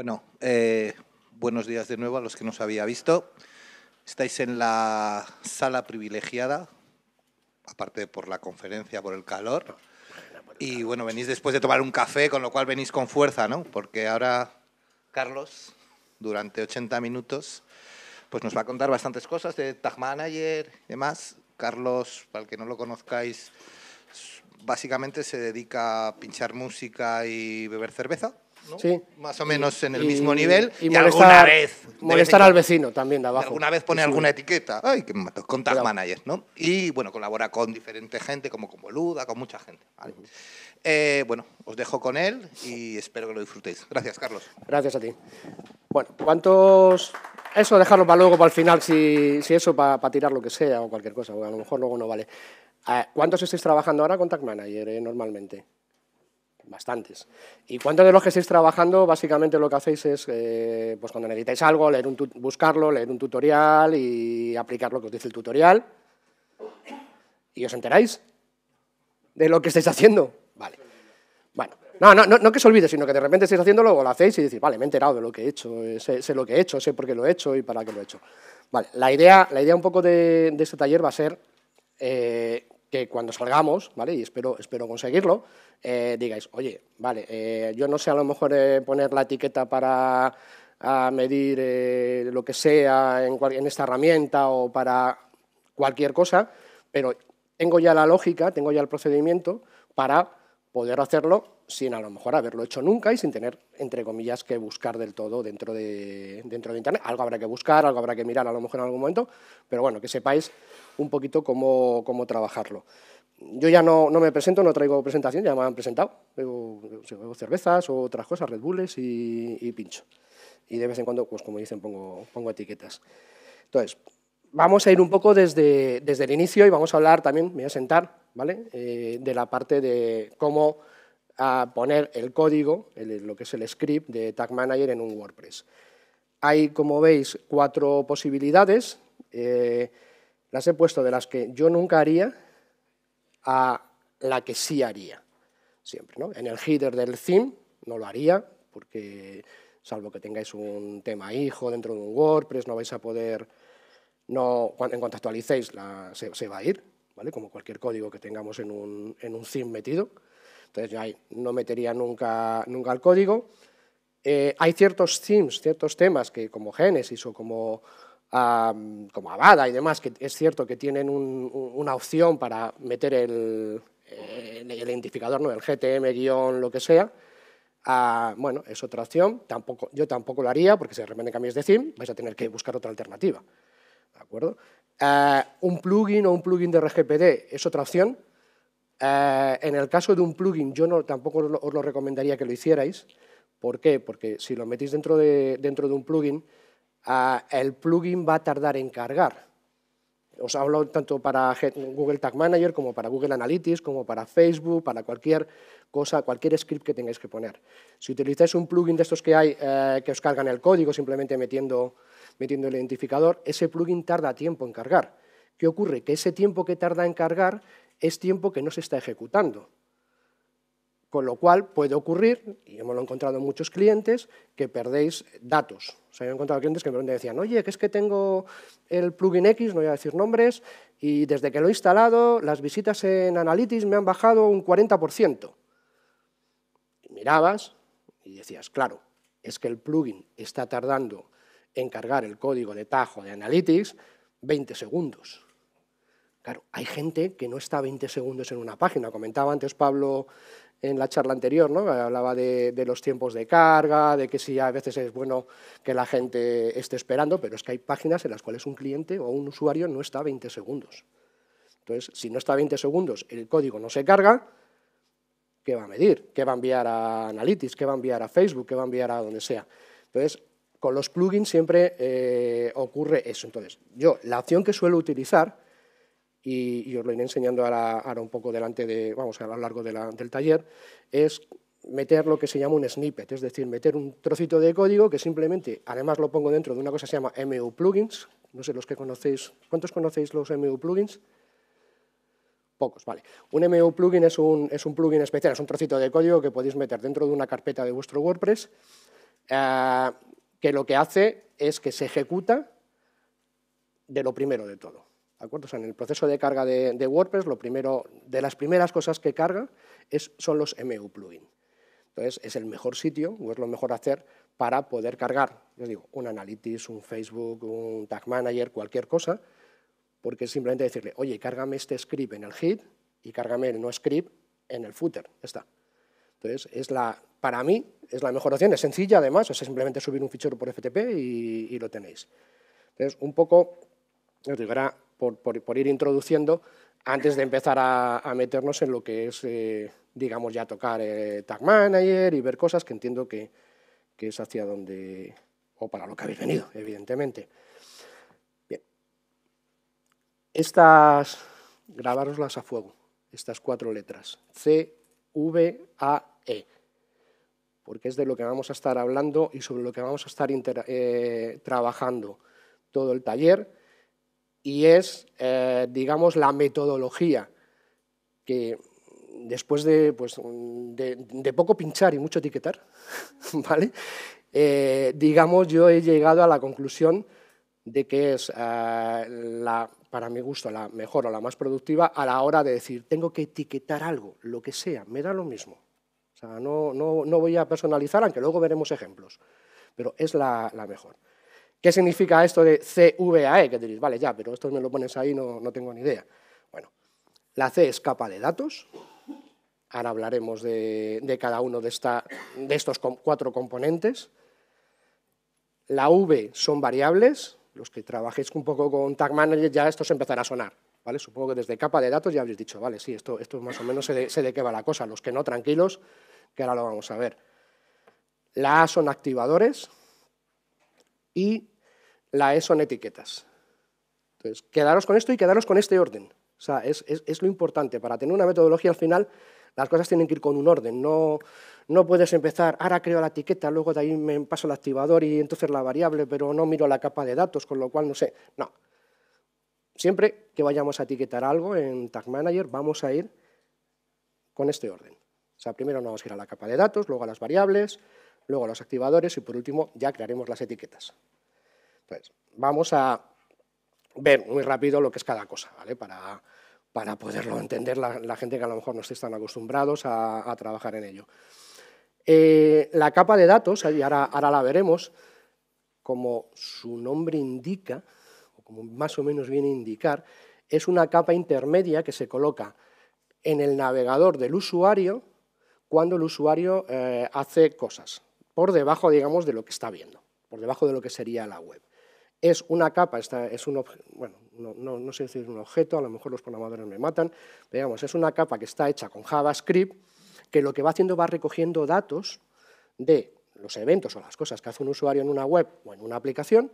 Bueno, eh, buenos días de nuevo a los que nos había visto. Estáis en la sala privilegiada, aparte por la conferencia, por el calor. Y bueno, venís después de tomar un café, con lo cual venís con fuerza, ¿no? Porque ahora Carlos, durante 80 minutos, pues nos va a contar bastantes cosas de Tag Manager y demás. Carlos, para el que no lo conozcáis, básicamente se dedica a pinchar música y beber cerveza más o menos en el mismo nivel. Y, molestar, alguna vez. Molestar al vecino también de abajo. Alguna vez pone alguna etiqueta. Ay, que con tag manager ¿no? Y bueno, colabora con diferente gente, como con Boluda, con mucha gente. Eh, bueno, os dejo con él y espero que lo disfrutéis. Gracias, Carlos. Gracias a ti. Bueno, ¿cuántos.? Eso, dejarlo para luego, para el final, si, eso, para, tirar lo que sea o cualquier cosa, porque a lo mejor luego no vale. Eh, ¿Cuántos estáis trabajando ahora con Tag Manager eh, normalmente? bastantes. ¿Y cuántos de los que estáis trabajando, básicamente lo que hacéis es, eh, pues cuando necesitáis algo, leer buscarlo, leer un tutorial y aplicar lo que os dice el tutorial? ¿Y os enteráis de lo que estáis haciendo? Vale. Bueno, no, no, no, que os olvide, sino que de repente estáis haciendo, o lo hacéis y decís, vale, me he enterado de lo que he hecho, eh, sé, lo que he hecho, sé por qué lo he hecho y para qué lo he hecho. Vale, la idea, la idea un poco de, este taller va a ser... Eh, que cuando salgamos, ¿vale? Y espero, espero conseguirlo, eh, digáis, oye, vale, eh, yo no sé a lo mejor eh, poner la etiqueta para medir lo que sea en esta herramienta o para cualquier cosa, pero tengo ya la lógica, tengo ya el procedimiento para poder hacerlo sin a lo mejor haberlo hecho nunca y sin tener, entre comillas, que buscar del todo dentro de, dentro de Internet. Algo habrá que buscar, algo habrá que mirar a lo mejor en algún momento, pero bueno, que sepáis un poquito cómo, trabajarlo. Yo ya no, me presento, no traigo presentación, ya me han presentado. Bebo, cervezas o otras cosas, Red Bulls y, y, pincho. Y de vez en cuando, pues como dicen, pongo, pongo etiquetas. Entonces, vamos a ir un poco desde, desde el inicio y vamos a hablar también, me voy a sentar, eh, de la parte de cómo poner el código, lo que es el script de Tag Manager en un WordPress. Hay, como veis, cuatro posibilidades. Eh, las he puesto de las que yo nunca haría a la que sí haría, siempre. ¿no? En el header del theme no lo haría, porque salvo que tengáis un tema hijo dentro de un WordPress, no vais a poder, no, en cuanto actualicéis, la, se va a ir, como cualquier código que tengamos en un, en un theme metido. Entonces yo ahí no metería nunca, nunca el código. Eh, hay ciertos themes, ciertos temas que como Genesis o como, como Avada y demás, que es cierto que tienen una opción para meter el, identificador, ¿no? el GTM guión, lo que sea. Ah, bueno, es otra opción. Tampoco, yo tampoco lo haría porque si de repente cambias de theme vais a tener que buscar otra alternativa. ¿De acuerdo? un plugin o un plugin de RGPD es otra opción. Eh, en el caso de un plugin, yo tampoco os lo, recomendaría que lo hicierais. ¿Por qué? Porque si lo metéis dentro de, dentro de un plugin, ah, el plugin va a tardar en cargar os hablo tanto para Google Tag Manager como para Google Analytics, como para Facebook, para cualquier cosa, cualquier script que tengáis que poner. Si utilizáis un plugin de estos que hay eh, que os cargan el código simplemente metiendo, metiendo el identificador, ese plugin tarda tiempo en cargar. ¿Qué ocurre? Que ese tiempo que tarda en cargar es tiempo que no se está ejecutando. Con lo cual puede ocurrir, y hemos encontrado en muchos clientes, que perdéis datos. O sea, he encontrado clientes que me decían, oye, que es que tengo el plugin X, no voy a decir nombres, y desde que lo he instalado, las visitas en Analytics me han bajado un 40%. Y mirabas y decías, claro, es que el plugin está tardando en cargar el código de tajo de Analytics 20 segundos. Claro, hay gente que no está 20 segundos en una página. Comentaba antes Pablo en la charla anterior, ¿no? hablaba de, los tiempos de carga, de que si a veces es bueno que la gente esté esperando, pero es que hay páginas en las cuales un cliente o un usuario no está 20 segundos. Entonces, si no está 20 segundos, el código no se carga, ¿qué va a medir? ¿Qué va a enviar a Analytics? ¿Qué va a enviar a Facebook? ¿Qué va a enviar a donde sea? Entonces, con los plugins siempre eh, ocurre eso. Entonces, yo la opción que suelo utilizar y, os lo iré enseñando ahora, un poco delante de, vamos, a lo largo del taller, es meter lo que se llama un snippet, es decir, meter un trocito de código que simplemente, además lo pongo dentro de una cosa que se llama MU plugins, no sé los que conocéis, ¿cuántos conocéis los MU plugins? Pocos, vale. Un MU plugin es un, es un plugin especial, es un trocito de código que podéis meter dentro de una carpeta de vuestro WordPress, eh, que lo que hace es que se ejecuta de lo primero de todo acuerdo? en el proceso de carga de, WordPress, lo primero, de las primeras cosas que carga es, son los MU plugin. Entonces, es el mejor sitio, o es lo mejor hacer para poder cargar, yo digo, un Analytics, un Facebook, un Tag Manager, cualquier cosa, porque es simplemente decirle, oye, cárgame este script en el hit y cárgame el no script en el footer, está. Entonces, es la, para mí es la mejor opción, es sencilla además, es simplemente subir un fichero por FTP y, lo tenéis. Entonces, un poco, os digo, por, ir introduciendo antes de empezar a, meternos en lo que es, eh, digamos, ya tocar eh, Tag Manager y ver cosas que entiendo que, es hacia donde, o para lo que habéis venido, evidentemente. Bien. Estas, grabaroslas a fuego, estas cuatro letras, C, V, A, E, porque es de lo que vamos a estar hablando y sobre lo que vamos a estar eh, trabajando todo el taller y es, eh, digamos, la metodología que después de, pues, poco pinchar y mucho etiquetar, eh, digamos, yo he llegado a la conclusión de que es eh, para mi gusto la mejor o la más productiva a la hora de decir, tengo que etiquetar algo, lo que sea, me da lo mismo. O sea, no, voy a personalizar, aunque luego veremos ejemplos, pero es la mejor. ¿Qué significa esto de E? Que diréis, vale, ya, pero esto me lo pones ahí, no, no tengo ni idea. Bueno, la C es capa de datos. Ahora hablaremos de, cada uno de, estos cuatro componentes. La V son variables. Los que trabajéis un poco con Tag Manager ya esto empezarán empezará a sonar. ¿Vale? Supongo que desde capa de datos ya habréis dicho, vale, sí, esto, más o menos se de, sé de, qué va la cosa. Los que no, tranquilos, que ahora lo vamos a ver. La A son activadores, y la E son etiquetas. Entonces, quedaros con esto y quedaros con este orden. O sea, es, lo importante. Para tener una metodología al final, las cosas tienen que ir con un orden. No, no puedes empezar, ahora creo la etiqueta, luego de ahí me paso el activador y entonces la variable, pero no miro la capa de datos, con lo cual no sé. No. Siempre que vayamos a etiquetar algo en Tag Manager, vamos a ir con este orden. O sea, primero nos vamos a ir a la capa de datos, luego a las variables, luego los activadores y por último ya crearemos las etiquetas. Pues vamos a ver muy rápido lo que es cada cosa, Para, poderlo entender la, gente que a lo mejor no esté tan acostumbrados a, trabajar en ello. Eh, la capa de datos, y ahora, la veremos, como su nombre indica, o como más o menos viene a indicar, es una capa intermedia que se coloca en el navegador del usuario cuando el usuario eh, hace cosas por debajo, digamos, de lo que está viendo, por debajo de lo que sería la web. Es una capa, es un bueno, no, sé si un objeto, a lo mejor los programadores me matan, pero digamos, es una capa que está hecha con JavaScript, que lo que va haciendo va recogiendo datos de los eventos o las cosas que hace un usuario en una web o en una aplicación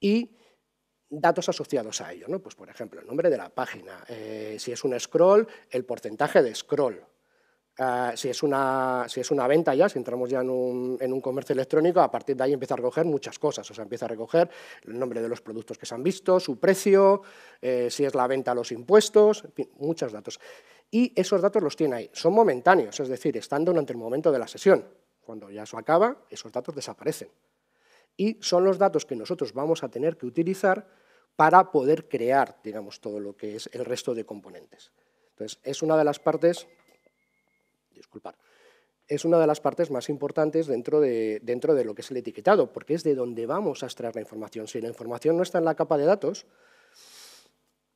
y datos asociados a ello. Pues, por ejemplo, el nombre de la página, eh, si es un scroll, el porcentaje de scroll, eh, si, es una, si es una venta ya, si entramos ya en un, en un, comercio electrónico, a partir de ahí empieza a recoger muchas cosas, o sea, empieza a recoger el nombre de los productos que se han visto, su precio, eh, si es la venta, los impuestos, en fin, muchos datos. Y esos datos los tiene ahí, son momentáneos, es decir, estando durante el momento de la sesión. Cuando ya eso acaba, esos datos desaparecen. Y son los datos que nosotros vamos a tener que utilizar para poder crear, digamos, todo lo que es el resto de componentes. Entonces, es una de las partes disculpar, es una de las partes más importantes dentro de, dentro de lo que es el etiquetado, porque es de donde vamos a extraer la información. Si la información no está en la capa de datos,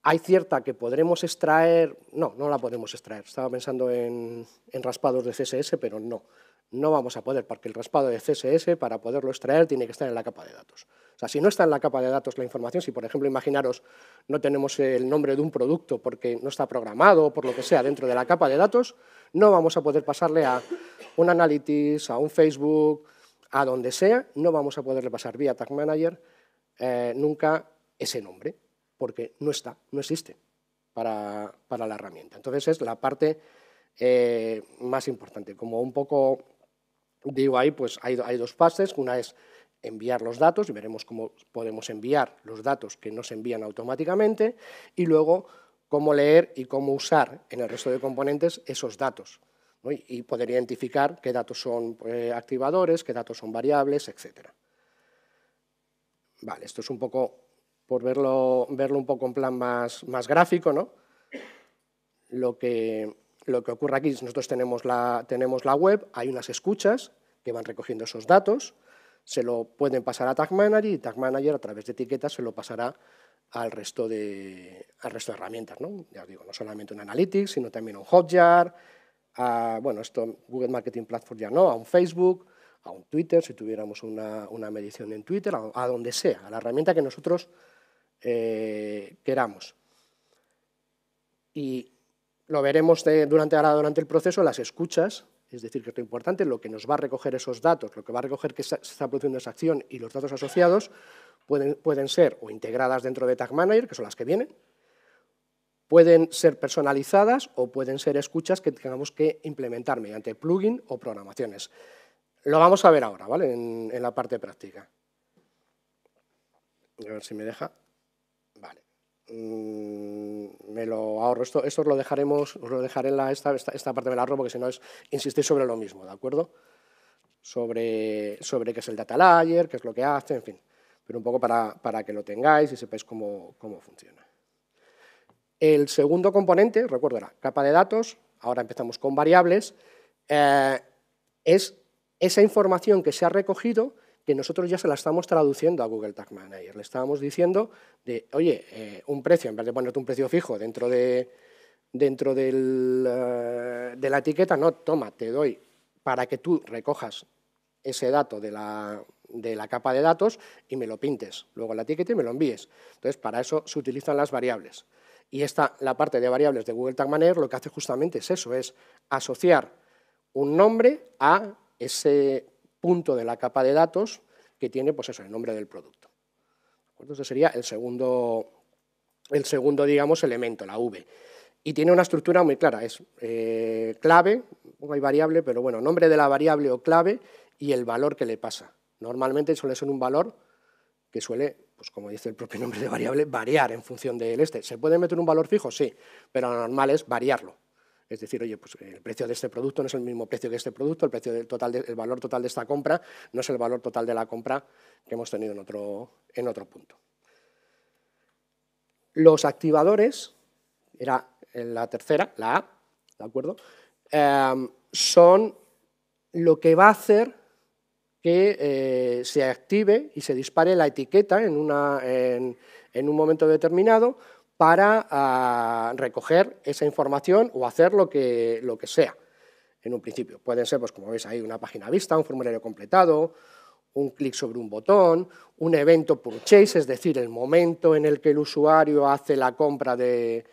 hay cierta que podremos extraer, no, no la podemos extraer. Estaba pensando en, en raspados de CSS, pero no, no vamos a poder, porque el raspado de CSS para poderlo extraer tiene que estar en la capa de datos si no está en la capa de datos la información, si por ejemplo imaginaros no tenemos el nombre de un producto porque no está programado o por lo que sea dentro de la capa de datos, no vamos a poder pasarle a un Analytics, a un Facebook, a donde sea, no vamos a poderle pasar vía Tag Manager eh, nunca ese nombre, porque no está, no existe para, la herramienta. Entonces es la parte eh, más importante. Como un poco digo ahí, pues hay, hay dos fases. Una es enviar los datos, y veremos cómo podemos enviar los datos que nos envían automáticamente, y luego cómo leer y cómo usar en el resto de componentes esos datos, y poder identificar qué datos son eh, activadores, qué datos son variables, etc. Vale, esto es un poco, por verlo, verlo un poco en plan más, más gráfico, ¿no? lo, que, lo que ocurre aquí es nosotros tenemos la, tenemos la web, hay unas escuchas que van recogiendo esos datos, se lo pueden pasar a Tag Manager y Tag Manager a través de etiquetas se lo pasará al resto de, resto de herramientas. ¿no? Ya digo, no solamente un Analytics, sino también un Hotjar, a, bueno, esto Google Marketing Platform ya no, a un Facebook, a un Twitter, si tuviéramos una, medición en Twitter, a, donde sea, a la herramienta que nosotros eh, queramos. Y lo veremos durante, ahora durante el proceso, las escuchas es decir, que lo importante, lo que nos va a recoger esos datos, lo que va a recoger que se está produciendo esa acción y los datos asociados, pueden, ser o integradas dentro de Tag Manager, que son las que vienen, pueden ser personalizadas o pueden ser escuchas que tengamos que implementar mediante plugin o programaciones. Lo vamos a ver ahora, ¿vale? En, en la parte práctica. A ver si me deja. Mm, me lo ahorro. Esto, os lo dejaremos, lo dejaré en la, esta, parte me la ahorro porque si no es insistir sobre lo mismo, ¿de acuerdo? Sobre, sobre qué es el data layer, qué es lo que hace, en fin. Pero un poco para, que lo tengáis y sepáis cómo, funciona. El segundo componente, recuerdo, era capa de datos, ahora empezamos con variables, eh, es esa información que se ha recogido que nosotros ya se la estamos traduciendo a Google Tag Manager. Le estábamos diciendo de, oye, eh, un precio, en vez de ponerte un precio fijo dentro de dentro eh, de la etiqueta, no, toma, te doy para que tú recojas ese dato de la, capa de datos y me lo pintes, luego la etiqueta y me lo envíes. Entonces, para eso se utilizan las variables. Y esta, la parte de variables de Google Tag Manager lo que hace justamente es eso, es asociar un nombre a ese punto de la capa de datos que tiene pues eso, el nombre del producto. Entonces sería el segundo, el segundo digamos, elemento, la V. Y tiene una estructura muy clara, es eh, clave, hay variable, pero bueno, nombre de la variable o clave y el valor que le pasa. Normalmente suele ser un valor que suele, pues como dice el propio nombre de variable, variar en función del este. ¿Se puede meter un valor fijo? Sí, pero lo normal es variarlo. Es decir, oye, pues eh, el precio de este producto no es el mismo precio que este producto, el, precio del total valor total de esta compra no es el valor total de la compra que hemos tenido en otro, en otro punto. Los activadores, era la tercera, la A, ¿de acuerdo? Em, son lo que va a hacer que eh, se active y se dispare la etiqueta en, una, en un momento determinado para ah, recoger esa información o hacer lo que, lo que sea en un principio. Pueden ser, pues como veis ahí, una página vista, un formulario completado, un clic sobre un botón, un evento purchase, es decir, el momento en el que el usuario hace la compra del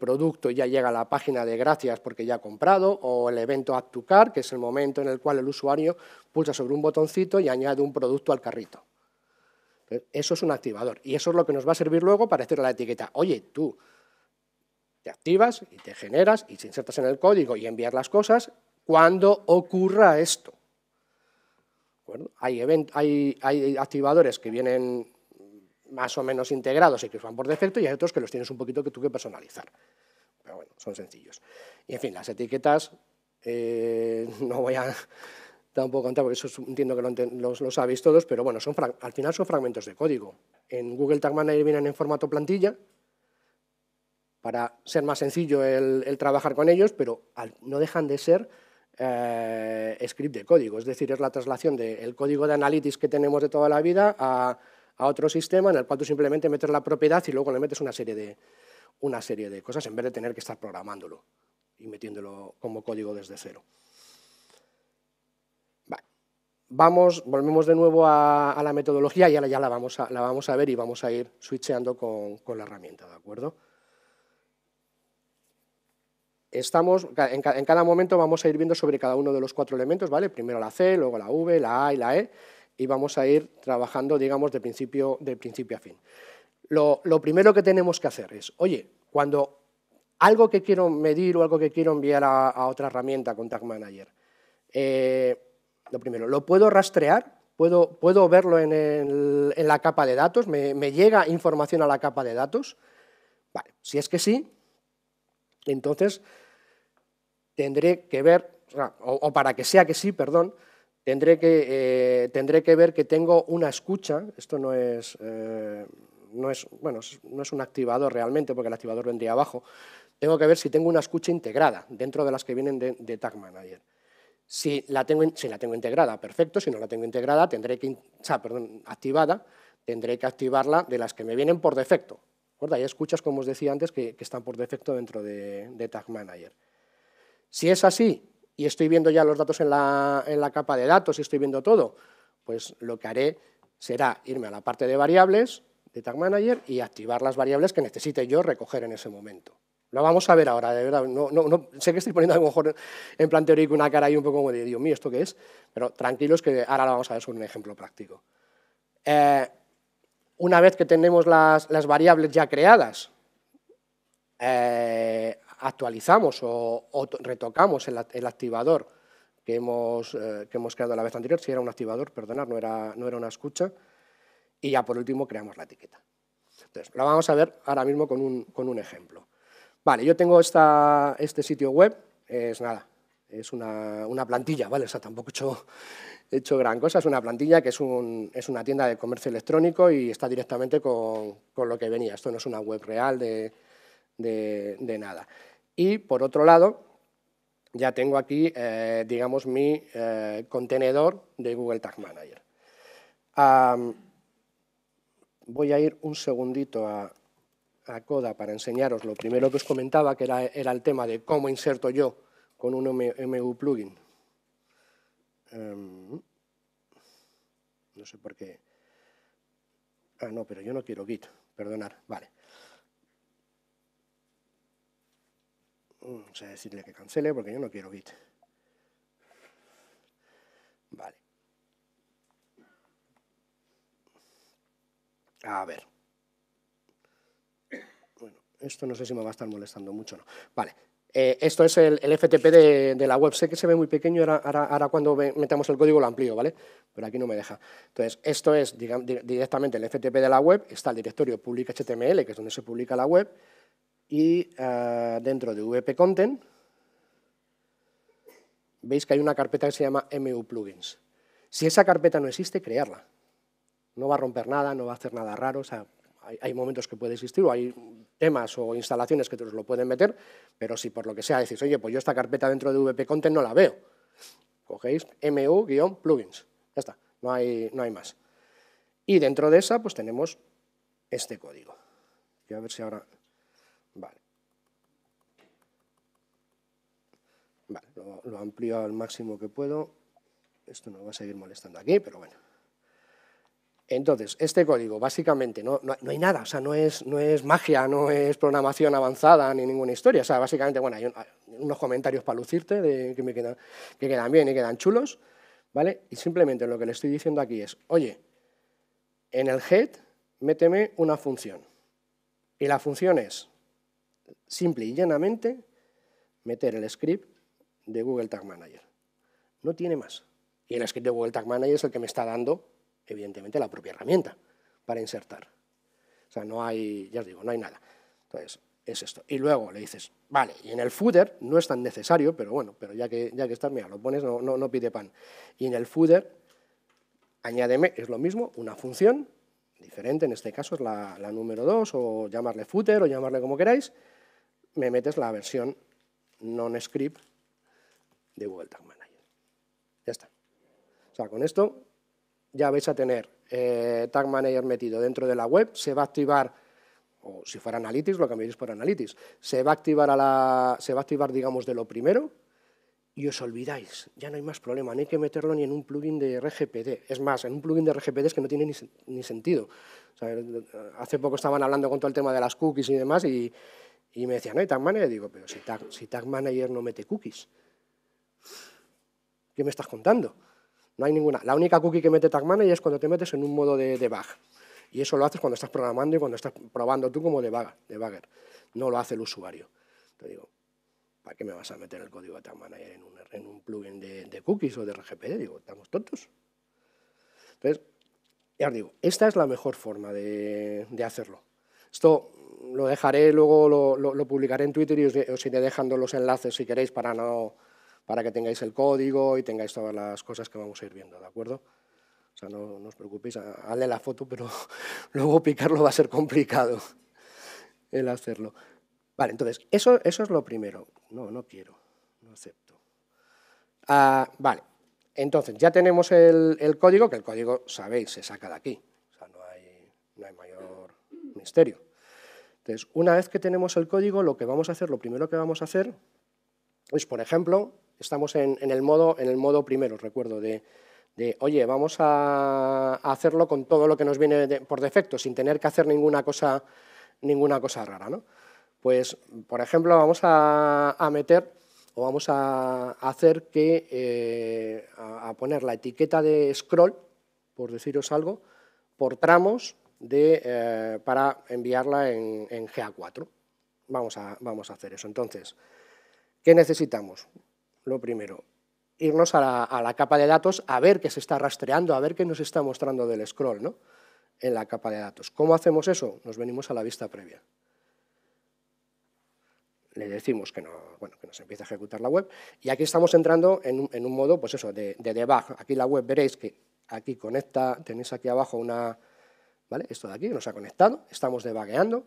producto y ya llega a la página de gracias porque ya ha comprado, o el evento add to cart, que es el momento en el cual el usuario pulsa sobre un botoncito y añade un producto al carrito. Eso es un activador y eso es lo que nos va a servir luego para hacer la etiqueta, oye, tú te activas y te generas y te insertas en el código y enviar las cosas cuando ocurra esto. Bueno, hay, hay, activadores que vienen más o menos integrados y que van por defecto y hay otros que los tienes un poquito que tú que personalizar. Pero bueno, son sencillos. Y en fin, las etiquetas, eh, no voy a tampoco contar porque eso entiendo que lo, lo, sabéis todos, pero bueno, son al final son fragmentos de código. En Google Tag Manager vienen en formato plantilla, para ser más sencillo el, trabajar con ellos, pero no dejan de ser eh, script de código, es decir, es la traslación del código de analytics que tenemos de toda la vida a, a, otro sistema en el cual tú simplemente metes la propiedad y luego le metes una serie de, una serie de cosas en vez de tener que estar programándolo y metiéndolo como código desde cero vamos, volvemos de nuevo a, la metodología y ahora ya la, vamos a, ver y vamos a ir switcheando con, la herramienta, ¿de acuerdo? Estamos, en, cada momento vamos a ir viendo sobre cada uno de los cuatro elementos, ¿vale? Primero la C, luego la V, la A y la E, y vamos a ir trabajando, digamos, de principio, a fin. Lo, primero que tenemos que hacer es, oye, cuando algo que quiero medir o algo que quiero enviar a, otra herramienta, Contact Manager, eh, lo primero, lo puedo rastrear, puedo, puedo verlo en, la capa de datos, me, llega información a la capa de datos. si es que sí, entonces tendré que ver, o, para que sea que sí, perdón, tendré que, eh, tendré que ver que tengo una escucha, esto no es, eh, no, es, bueno, no es un activador realmente, porque el activador vendría abajo, tengo que ver si tengo una escucha integrada dentro de las que vienen de, de Tag Manager. Si la, tengo, integrada, perfecto. Si no la tengo integrada, tendré que, perdón, activada, tendré que activarla de las que me vienen por defecto. Ya Hay escuchas, como os decía antes, que, están por defecto dentro de, de, Tag Manager. Si es así y estoy viendo ya los datos en la, en la capa de datos y estoy viendo todo, pues lo que haré será irme a la parte de variables de Tag Manager y activar las variables que necesite yo recoger en ese momento. Lo vamos a ver ahora, de verdad. sé que estoy poniendo a lo mejor en plan teórico una cara ahí un poco como de, Dios mío, ¿esto qué es? Pero tranquilos que ahora lo vamos a ver sobre un ejemplo práctico. Eh, una vez que tenemos las, variables ya creadas, eh, actualizamos o, retocamos el, activador que hemos, eh, hemos creado la vez anterior, si era un activador, perdonad, no era, no era una escucha, y ya por último creamos la etiqueta. Entonces, lo vamos a ver ahora mismo con un ejemplo. Vale, yo tengo esta, este sitio web, es nada, es una, plantilla, ¿vale? O sea, tampoco he hecho, hecho, gran cosa, es una plantilla que es, es, una tienda de comercio electrónico y está directamente con, lo que venía. Esto no es una web real de, nada. Y por otro lado, ya tengo aquí, eh, digamos, mi eh, contenedor de Google Tag Manager. voy a ir un segundito a, a CODA para enseñaros lo primero que os comentaba, que era, era el tema de cómo inserto yo con un MU plugin. Em, no sé por qué. Ah, no, pero yo no quiero Git, perdonar, vale. Mm, o sea, decirle que cancele porque yo no quiero Git. Vale. A ver. Esto no sé si me va a estar molestando mucho o no. Vale. Eh, esto es el, FTP de, la web. Sé que se ve muy pequeño, ahora, cuando metamos el código lo amplío, ¿vale? Pero aquí no me deja. Entonces, esto es directamente el FTP de la web. Está el directorio public HTML, que es donde se publica la web. Y eh, dentro de VP Content, veis que hay una carpeta que se llama MU Plugins. Si esa carpeta no existe, crearla. No va a romper nada, no va a hacer nada raro, o sea, hay, hay momentos que puede existir o hay temas o instalaciones que te lo pueden meter, pero si por lo que sea decís, oye, pues yo esta carpeta dentro de VP Content no la veo, cogéis mu-plugins, ya está, no hay, no hay más. Y dentro de esa, pues tenemos este código. Voy a ver si ahora... Vale. lo, lo amplio al máximo que puedo. Esto no va a seguir molestando aquí, pero bueno. Entonces, este código, básicamente, no, hay nada, o sea, no es, magia, no es programación avanzada ni ninguna historia. O sea, básicamente, bueno, hay, unos comentarios para lucirte que, me quedan, que quedan bien y quedan chulos, ¿vale? Y simplemente lo que le estoy diciendo aquí es, oye, en el head méteme una función. Y la función es, simple y llanamente, meter el script de Google Tag Manager. No tiene más. Y el script de Google Tag Manager es el que me está dando evidentemente la propia herramienta para insertar. O sea, no hay, ya os digo, no hay nada. Entonces, es esto. Y luego le dices, vale, y en el footer no es tan necesario, pero bueno, pero ya que, ya que estás, mira, lo pones, no, no, pide pan. Y en el footer, añádeme, es lo mismo, una función diferente, en este caso es la, la número 2, o llamarle footer, o llamarle como queráis, me metes la versión non-script de Google Tag Manager. Ya está. O sea, con esto ya vais a tener eh, Tag Manager metido dentro de la web, se va a activar, o si fuera Analytics, lo cambiaréis por Analytics, se va a activar, a la, se va a activar digamos, de lo primero y os olvidáis, ya no hay más problema, no hay que meterlo ni en un plugin de RGPD. Es más, en un plugin de RGPD es que no tiene ni, sentido. hace poco estaban hablando con todo el tema de las cookies y demás y, me decían, no hay Tag Manager, digo, pero si si tag Manager no mete cookies, ¿qué me estás contando? No hay ninguna. La única cookie que mete Tag Manager es cuando te metes en un modo de debug. Y eso lo haces cuando estás programando y cuando estás probando tú como debugger. debugger. No lo hace el usuario. Te digo, ¿para qué me vas a meter el código de Tag Manager en un, plugin de, cookies o de RGPD? Digo, ¿estamos tontos? Entonces, ya os digo, esta es la mejor forma de, hacerlo. Esto lo dejaré, luego lo, publicaré en Twitter y os iré dejando los enlaces si queréis para no para que tengáis el código y tengáis todas las cosas que vamos a ir viendo, ¿de acuerdo? O sea, no, os preocupéis, hazle la foto, pero luego picarlo va a ser complicado el hacerlo. Vale, entonces, eso, eso es lo primero. No, no quiero, no acepto. Ah, vale, entonces, ya tenemos el, código, que el código, sabéis, se saca de aquí. O sea, no hay, no hay mayor misterio. Entonces, una vez que tenemos el código, lo que vamos a hacer, lo primero que vamos a hacer es, por ejemplo, Estamos en, el, modo, en el primero, recuerdo, de, oye, vamos a, hacerlo con todo lo que nos viene por defecto, sin tener que hacer ninguna cosa, rara. ¿no? Pues, por ejemplo, vamos a, meter o vamos a hacer que, eh, a, poner la etiqueta de scroll, por deciros algo, por tramos eh, para enviarla en, GA4. Vamos a, vamos a hacer eso. Entonces, ¿qué necesitamos? lo primero, irnos a la, capa de datos a ver qué se está rastreando, a ver qué nos está mostrando del scroll ¿no? en la capa de datos. ¿Cómo hacemos eso? Nos venimos a la vista previa. Le decimos que, que nos empiece a ejecutar la web y aquí estamos entrando en, un modo pues eso, de, debug. Aquí la web veréis que aquí conecta, tenéis aquí abajo una... ¿Vale? Esto de aquí nos ha conectado, estamos debagueando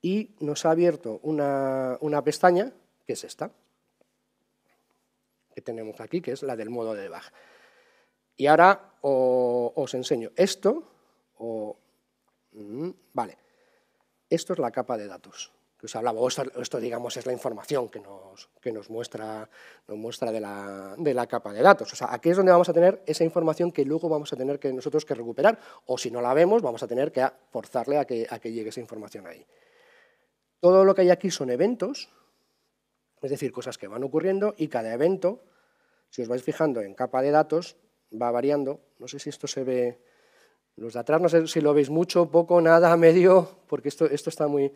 y nos ha abierto una pestaña que es esta, que tenemos aquí, que es la del modo de debug Y ahora os enseño esto, mm, vale, esto es la capa de datos que os hablaba, esto, digamos es la información que nos, nos muestra, nos muestra de la, capa de datos. O sea, aquí es donde vamos a tener esa información que luego vamos a tener que nosotros que recuperar, o si no la vemos, vamos a tener que forzarle a a que llegue esa información ahí. Todo lo que hay aquí son eventos, es decir, cosas que van ocurriendo y cada evento, si os vais fijando en capa de datos, va variando. No sé si esto se ve, los de atrás no sé si lo veis mucho, poco, nada, medio, porque esto, esto está muy...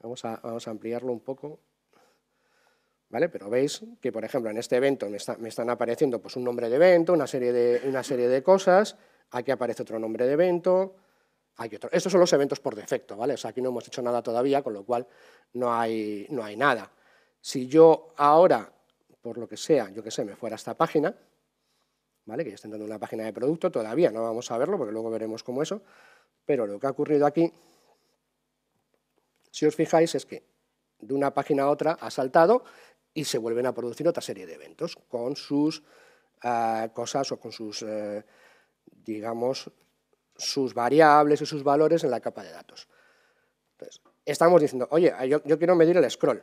Vamos a, ampliarlo un poco. ¿Vale? Pero veis que, por ejemplo, en este evento me, están apareciendo pues, un nombre de evento, una serie de, una serie de cosas, aquí aparece otro nombre de evento, estos son los eventos por defecto, ¿vale? O sea, aquí no hemos hecho nada todavía, con lo cual no hay, no hay nada. Si yo ahora, por lo que sea, yo que sé, me fuera a esta página, ¿vale? Que ya está entrando una página de producto, todavía no vamos a verlo, porque luego veremos cómo eso, pero lo que ha ocurrido aquí, si os fijáis, es que de una página a otra ha saltado y se vuelven a producir otra serie de eventos con sus ah, cosas o con sus, eh, digamos, sus variables y sus valores en la capa de datos. Entonces, estamos diciendo, oye, yo, quiero medir el scroll.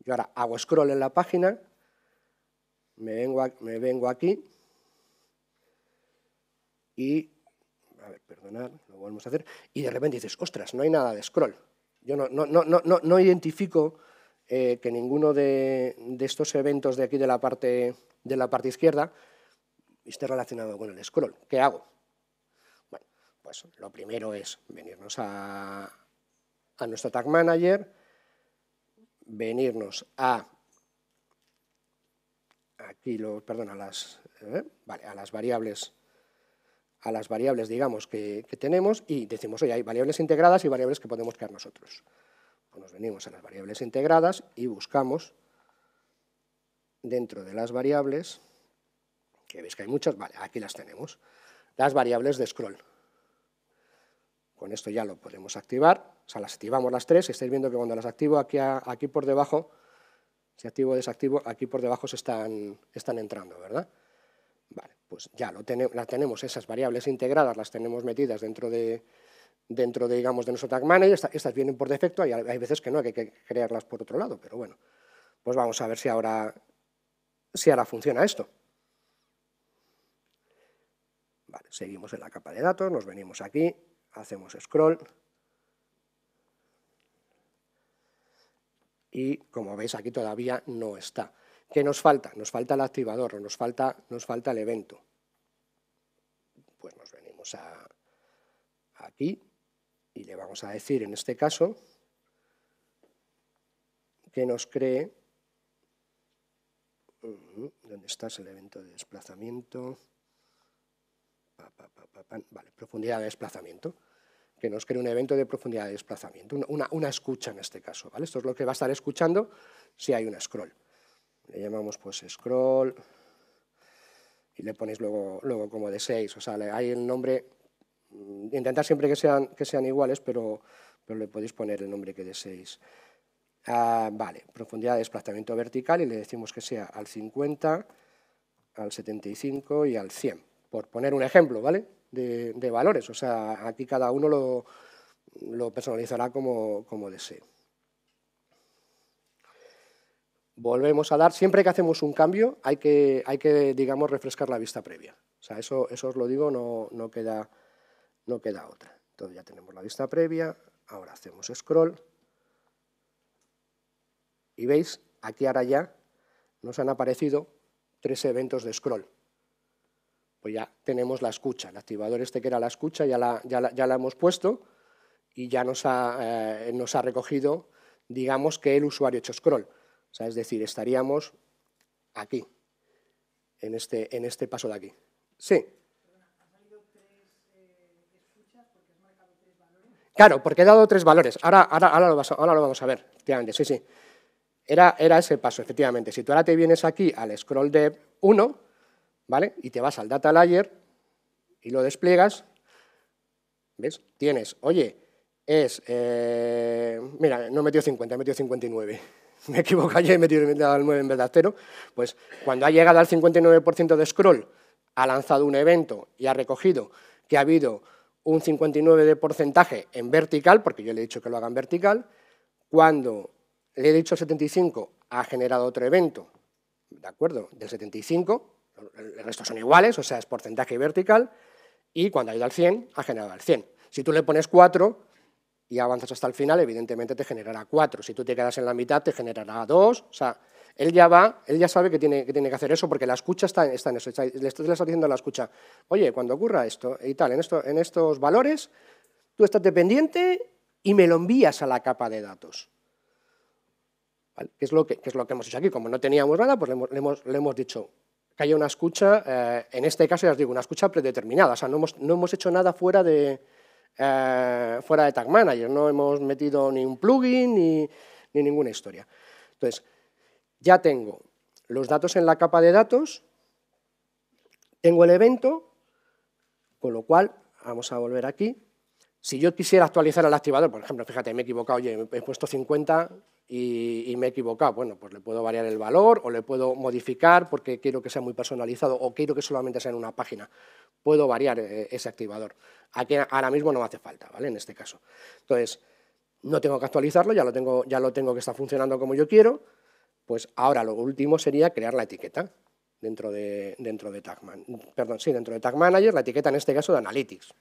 Yo ahora hago scroll en la página, me vengo, me vengo aquí y, a ver, perdonad, lo volvemos a hacer, y de repente dices, ostras, no hay nada de scroll. Yo no, no, no, no, identifico eh, que ninguno de, estos eventos de aquí de la parte, de la parte izquierda esté relacionado con el scroll. ¿Qué hago? Pues lo primero es venirnos a, nuestro Tag Manager, venirnos a aquí perdón, las, eh, a las variables a las variables, digamos, que, tenemos y decimos, oye, hay variables integradas y variables que podemos crear nosotros. Pues nos venimos a las variables integradas y buscamos dentro de las variables, que veis que hay muchas, vale, aquí las tenemos, las variables de scroll. Con esto ya lo podemos activar, o sea, las activamos las tres, estáis viendo que cuando las activo aquí, aquí por debajo, si activo o desactivo, aquí por debajo se están, están entrando, ¿verdad? Vale, pues ya las tenemos, esas variables integradas las tenemos metidas dentro de, dentro de, digamos, de nuestro tag manager, estas, vienen por defecto, hay, hay veces que no, hay que crearlas por otro lado, pero bueno, pues vamos a ver si ahora, si ahora funciona esto. Vale, seguimos en la capa de datos, nos venimos aquí, hacemos scroll, y como veis aquí todavía no está. ¿Qué nos falta? Nos falta el activador, o nos falta, nos falta el evento. Pues nos venimos a, aquí y le vamos a decir en este caso que nos cree... ¿Dónde está el evento de desplazamiento? vale, profundidad de desplazamiento, que nos cree un evento de profundidad de desplazamiento, una, escucha en este caso, ¿vale? Esto es lo que va a estar escuchando si hay un scroll. Le llamamos pues scroll y le ponéis luego, luego como de 6, o sea, hay el nombre, mm, intentar siempre que sean, que sean iguales, pero, le podéis poner el nombre que deseéis. Ah, vale, profundidad de desplazamiento vertical y le decimos que sea al 50, al 75 y al 100 por poner un ejemplo, ¿vale? De, valores. O sea, aquí cada uno lo, personalizará como, desee. Volvemos a dar, siempre que hacemos un cambio hay que, hay que digamos, refrescar la vista previa. O sea, eso, eso os lo digo, no, no, queda, no queda otra. Entonces ya tenemos la vista previa, ahora hacemos scroll. Y veis, aquí ahora ya nos han aparecido tres eventos de scroll. Pues ya tenemos la escucha. El activador este que era la escucha ya la, ya la, hemos puesto y ya nos ha, eh, nos ha recogido, digamos, que el usuario hecho scroll. O sea, es decir, estaríamos aquí, en este, en este paso de aquí. Sí. Claro, porque he dado tres valores. Ahora, ahora, ahora, lo, ahora lo vamos a ver, efectivamente, sí, sí. Era, era ese paso, efectivamente. Si tú ahora te vienes aquí al scroll de 1, ¿vale? Y te vas al data layer y lo despliegas. ¿Ves? Tienes, oye, es... Eh, mira, no he metido 50, he metido 59. Me equivoco, ayer he metido el 9 en verdadero. Pues cuando ha llegado al 59% de scroll, ha lanzado un evento y ha recogido que ha habido un 59% de porcentaje en vertical, porque yo le he dicho que lo haga en vertical, cuando le he dicho 75 ha generado otro evento, ¿de acuerdo? Del 75 el resto son iguales, o sea, es porcentaje vertical, y cuando ha ido al 100, ha generado al 100. Si tú le pones 4 y avanzas hasta el final, evidentemente te generará 4. Si tú te quedas en la mitad, te generará 2. O sea, él ya va, él ya sabe que tiene que, tiene que hacer eso porque la escucha está, está en eso. le, está, diciendo a la escucha, oye, cuando ocurra esto y tal, en, en estos valores, tú estás dependiente y me lo envías a la capa de datos. ¿Qué, es lo que, es lo que hemos hecho aquí? Como no teníamos nada, pues le hemos dicho, que haya una escucha, eh, en este caso ya os digo, una escucha predeterminada, o sea, no hemos, hecho nada fuera de, eh, fuera de Tag Manager, no hemos metido ni un plugin ni ninguna historia. Entonces, ya tengo los datos en la capa de datos, tengo el evento, con lo cual, vamos a volver aquí, si yo quisiera actualizar el activador, por ejemplo, fíjate, me he equivocado, oye, he puesto 50 y, me he equivocado, bueno, pues le puedo variar el valor o le puedo modificar porque quiero que sea muy personalizado o quiero que solamente sea en una página. Puedo variar eh, ese activador. Aquí ahora mismo no me hace falta, ¿vale? En este caso. Entonces, no tengo que actualizarlo, ya lo tengo, ya lo tengo que estar funcionando como yo quiero, pues ahora lo último sería crear la etiqueta dentro de, dentro de Tag Manager, perdón, sí, dentro de Tag Manager, la etiqueta en este caso de Analytics,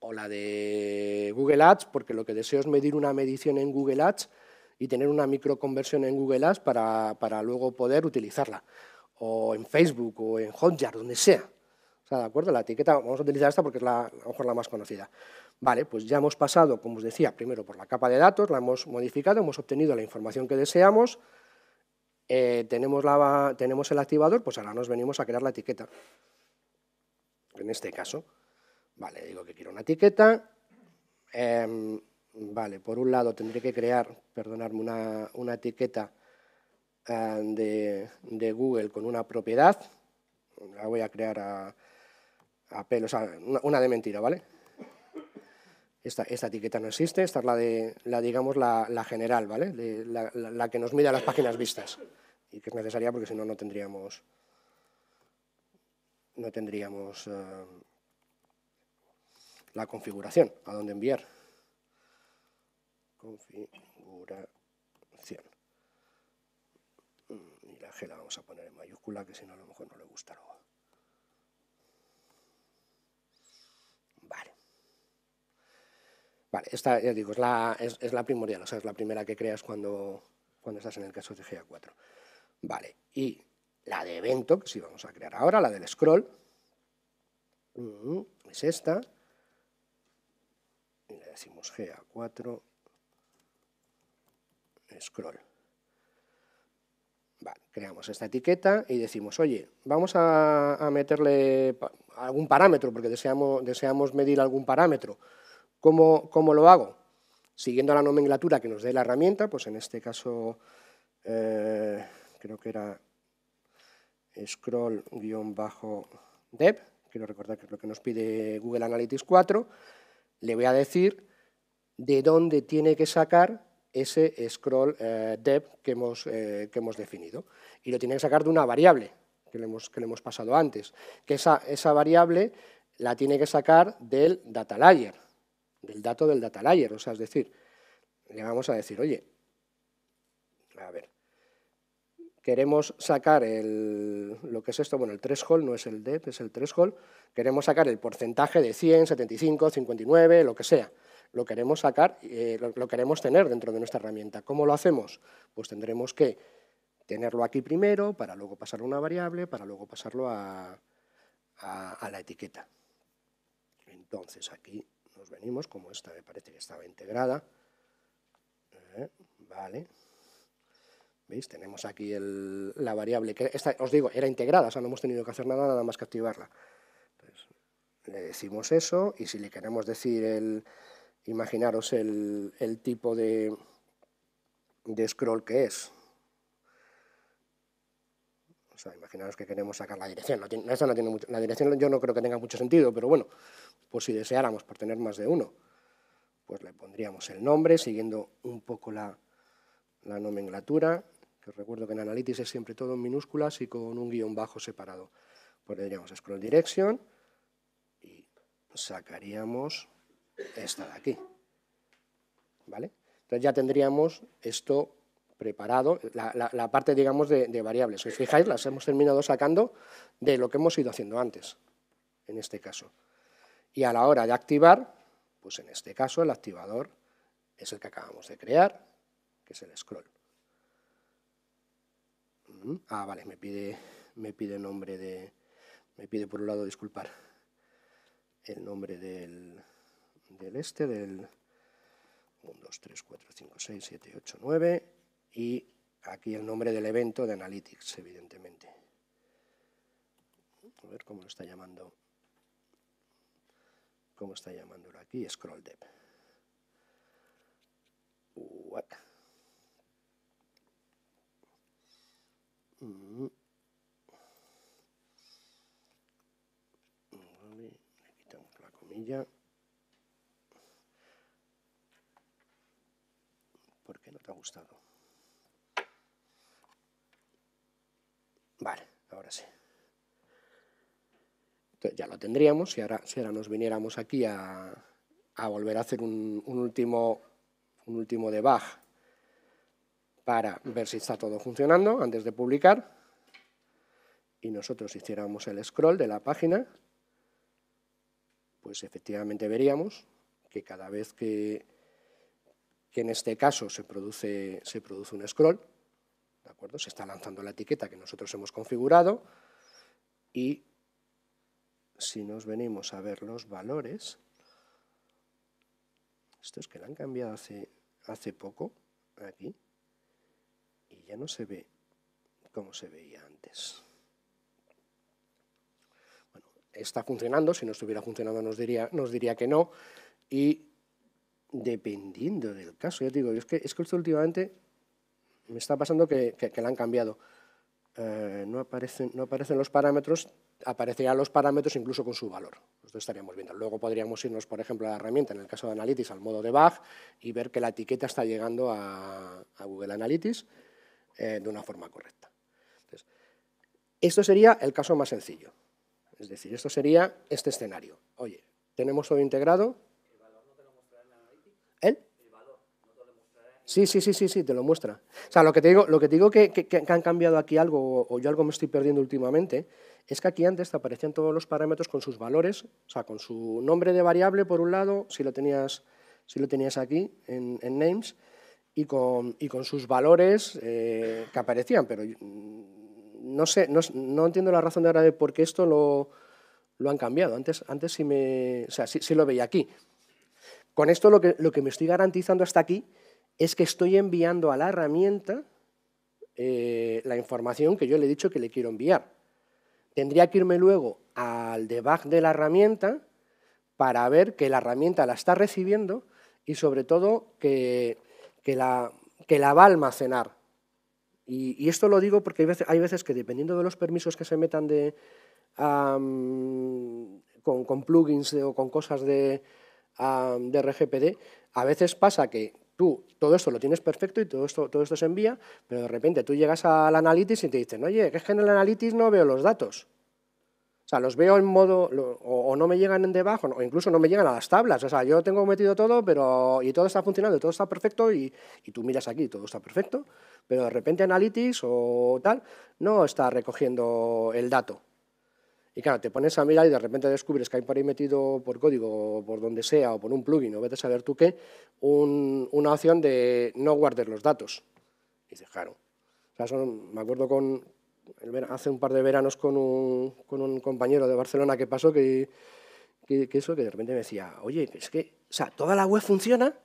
o la de Google Ads, porque lo que deseo es medir una medición en Google Ads y tener una microconversión en Google Ads para, luego poder utilizarla, o en Facebook, o en Hotjar, donde sea. O sea, ¿de acuerdo? La etiqueta, vamos a utilizar esta porque es la, mejor la más conocida. Vale, pues ya hemos pasado, como os decía, primero por la capa de datos, la hemos modificado, hemos obtenido la información que deseamos, eh, tenemos, tenemos el activador, pues ahora nos venimos a crear la etiqueta, en este caso. Vale, digo que quiero una etiqueta. Em, vale, por un lado tendré que crear, perdonadme, una, etiqueta eh, de, Google con una propiedad. La voy a crear a, a pelo, o sea, una, de mentira, ¿vale? Esta, esta, etiqueta no existe, esta es la, de, la digamos, la, general, ¿vale? la, que nos mide las páginas vistas y que es necesaria porque si no, no tendríamos, no tendríamos eh, la configuración, a dónde enviar. Configuración. Mm, y la G la vamos a poner en mayúscula, que si no a lo mejor no le gusta luego. Vale. Vale, esta, ya digo, es la, primordial, o sea, es la primera que creas cuando, cuando estás en el caso de GA4. Vale, y la de evento, que sí vamos a crear ahora, la del scroll, mm, es esta, decimos GA4, scroll. creamos esta etiqueta y decimos, oye, vamos a, meterle algún parámetro, porque deseamos, deseamos medir algún parámetro. ¿Cómo, ¿Cómo, lo hago? Siguiendo la nomenclatura que nos dé la herramienta, pues en este caso eh, creo que era scroll-dev, quiero recordar que es lo que nos pide Google Analytics 4, le voy a decir de dónde tiene que sacar ese scroll eh, dev que hemos, eh, que hemos definido. Y lo tiene que sacar de una variable que le hemos, que hemos pasado antes, que esa, esa variable la tiene que sacar del data layer, del dato del data layer. O sea, es decir, le vamos a decir, oye, a ver, queremos sacar el, lo que es esto, bueno, el threshold, no es el de, es el threshold, queremos sacar el porcentaje de 100, 75, 59, lo que sea. Lo queremos sacar, eh, lo, queremos tener dentro de nuestra herramienta. ¿Cómo lo hacemos? Pues tendremos que tenerlo aquí primero, para luego pasarlo a una variable, para luego pasarlo a, la etiqueta. Entonces aquí nos venimos, como esta me parece que estaba integrada, eh, vale, tenemos aquí la variable que, os digo, era integrada, o sea, no hemos tenido que hacer nada, nada más que activarla. le decimos eso y si le queremos decir el, imaginaros el, tipo de, scroll que es, imaginaros que queremos sacar la dirección. la dirección yo no creo que tenga mucho sentido, pero bueno, pues si deseáramos por tener más de uno, pues le pondríamos el nombre, siguiendo un poco la nomenclatura recuerdo que en Analytics es siempre todo en minúsculas y con un guión bajo separado. Pues le scroll direction y sacaríamos esta de aquí. ¿Vale? Entonces ya tendríamos esto preparado, la, parte, digamos, de, de variables. Si os fijáis, las hemos terminado sacando de lo que hemos ido haciendo antes, en este caso. Y a la hora de activar, pues en este caso el activador es el que acabamos de crear, que es el scroll. Ah, vale, me pide, me pide nombre de... Me pide por un lado disculpar el nombre del, este, del 1, 2, 3, 4, 5, 6, 7, 8, 9 y aquí el nombre del evento de Analytics, evidentemente. A ver cómo lo está llamando. ¿Cómo está llamándolo aquí? Scroll depth. What? Vale, le quitamos la comilla. Porque no te ha gustado. Vale, ahora sí. Entonces ya lo tendríamos y ahora si ahora nos viniéramos aquí a, a volver a hacer un, un último un último debug para ver si está todo funcionando antes de publicar y nosotros hiciéramos el scroll de la página, pues efectivamente veríamos que cada vez que, que en este caso se produce, se produce un scroll, ¿de acuerdo? se está lanzando la etiqueta que nosotros hemos configurado y si nos venimos a ver los valores, estos que la han cambiado hace poco, aquí, ya no se ve como se veía antes. Bueno, está funcionando, si no estuviera funcionando nos diría, nos diría que no, y dependiendo del caso, yo digo, es que, es que últimamente me está pasando que, la han cambiado. Eh, no, aparecen, no aparecen los parámetros, aparecerían los parámetros incluso con su valor. Esto estaríamos viendo. Luego podríamos irnos, por ejemplo, a la herramienta, en el caso de Analytics, al modo debug y ver que la etiqueta está llegando a Google Analytics eh, de una forma correcta. esto sería el caso más sencillo. Es decir, esto sería este escenario. Oye, tenemos todo integrado. ¿El ¿Eh? valor no te lo Sí, sí, sí, sí, sí, te lo muestra. O sea, lo que te digo, lo que, digo que, han cambiado aquí algo, o yo algo me estoy perdiendo últimamente, es que aquí antes aparecían todos los parámetros con sus valores, o sea, con su nombre de variable por un lado, si lo tenías, si lo tenías aquí en names, y con, sus valores eh, que aparecían, pero mm, no sé, no, entiendo la razón de ahora de por qué esto lo, han cambiado. Antes, antes sí, me, lo veía aquí. Con esto lo que, lo que me estoy garantizando hasta aquí es que estoy enviando a la herramienta eh, la información que yo le he dicho que le quiero enviar. Tendría que irme luego al debug de la herramienta para ver que la herramienta la está recibiendo y sobre todo que que la, que la va a almacenar. Y, esto lo digo porque hay veces, que dependiendo de los permisos que se metan de, con, plugins o con cosas de, de RGPD, a veces pasa que tú todo esto lo tienes perfecto y todo esto, todo esto se envía, pero de repente tú llegas al Analytics y te dicen, oye, es que en el Analytics no veo los datos. O sea, los veo en modo, o, no me llegan en debajo, o incluso no me llegan a las tablas. O sea, yo tengo metido todo, pero y todo está funcionando, todo está perfecto, y, tú miras aquí, todo está perfecto, pero de repente Analytics o tal no está recogiendo el dato. Y claro, te pones a mirar y de repente descubres que hay por ahí metido por código, o por donde sea, o por un plugin, o vete a saber tú qué, una opción de no guardar los datos. Y dices, claro. O sea, me acuerdo con, hace un par de veranos con un, compañero de Barcelona que pasó que, eso, que de repente me decía, oye, es que o sea, toda la web funciona,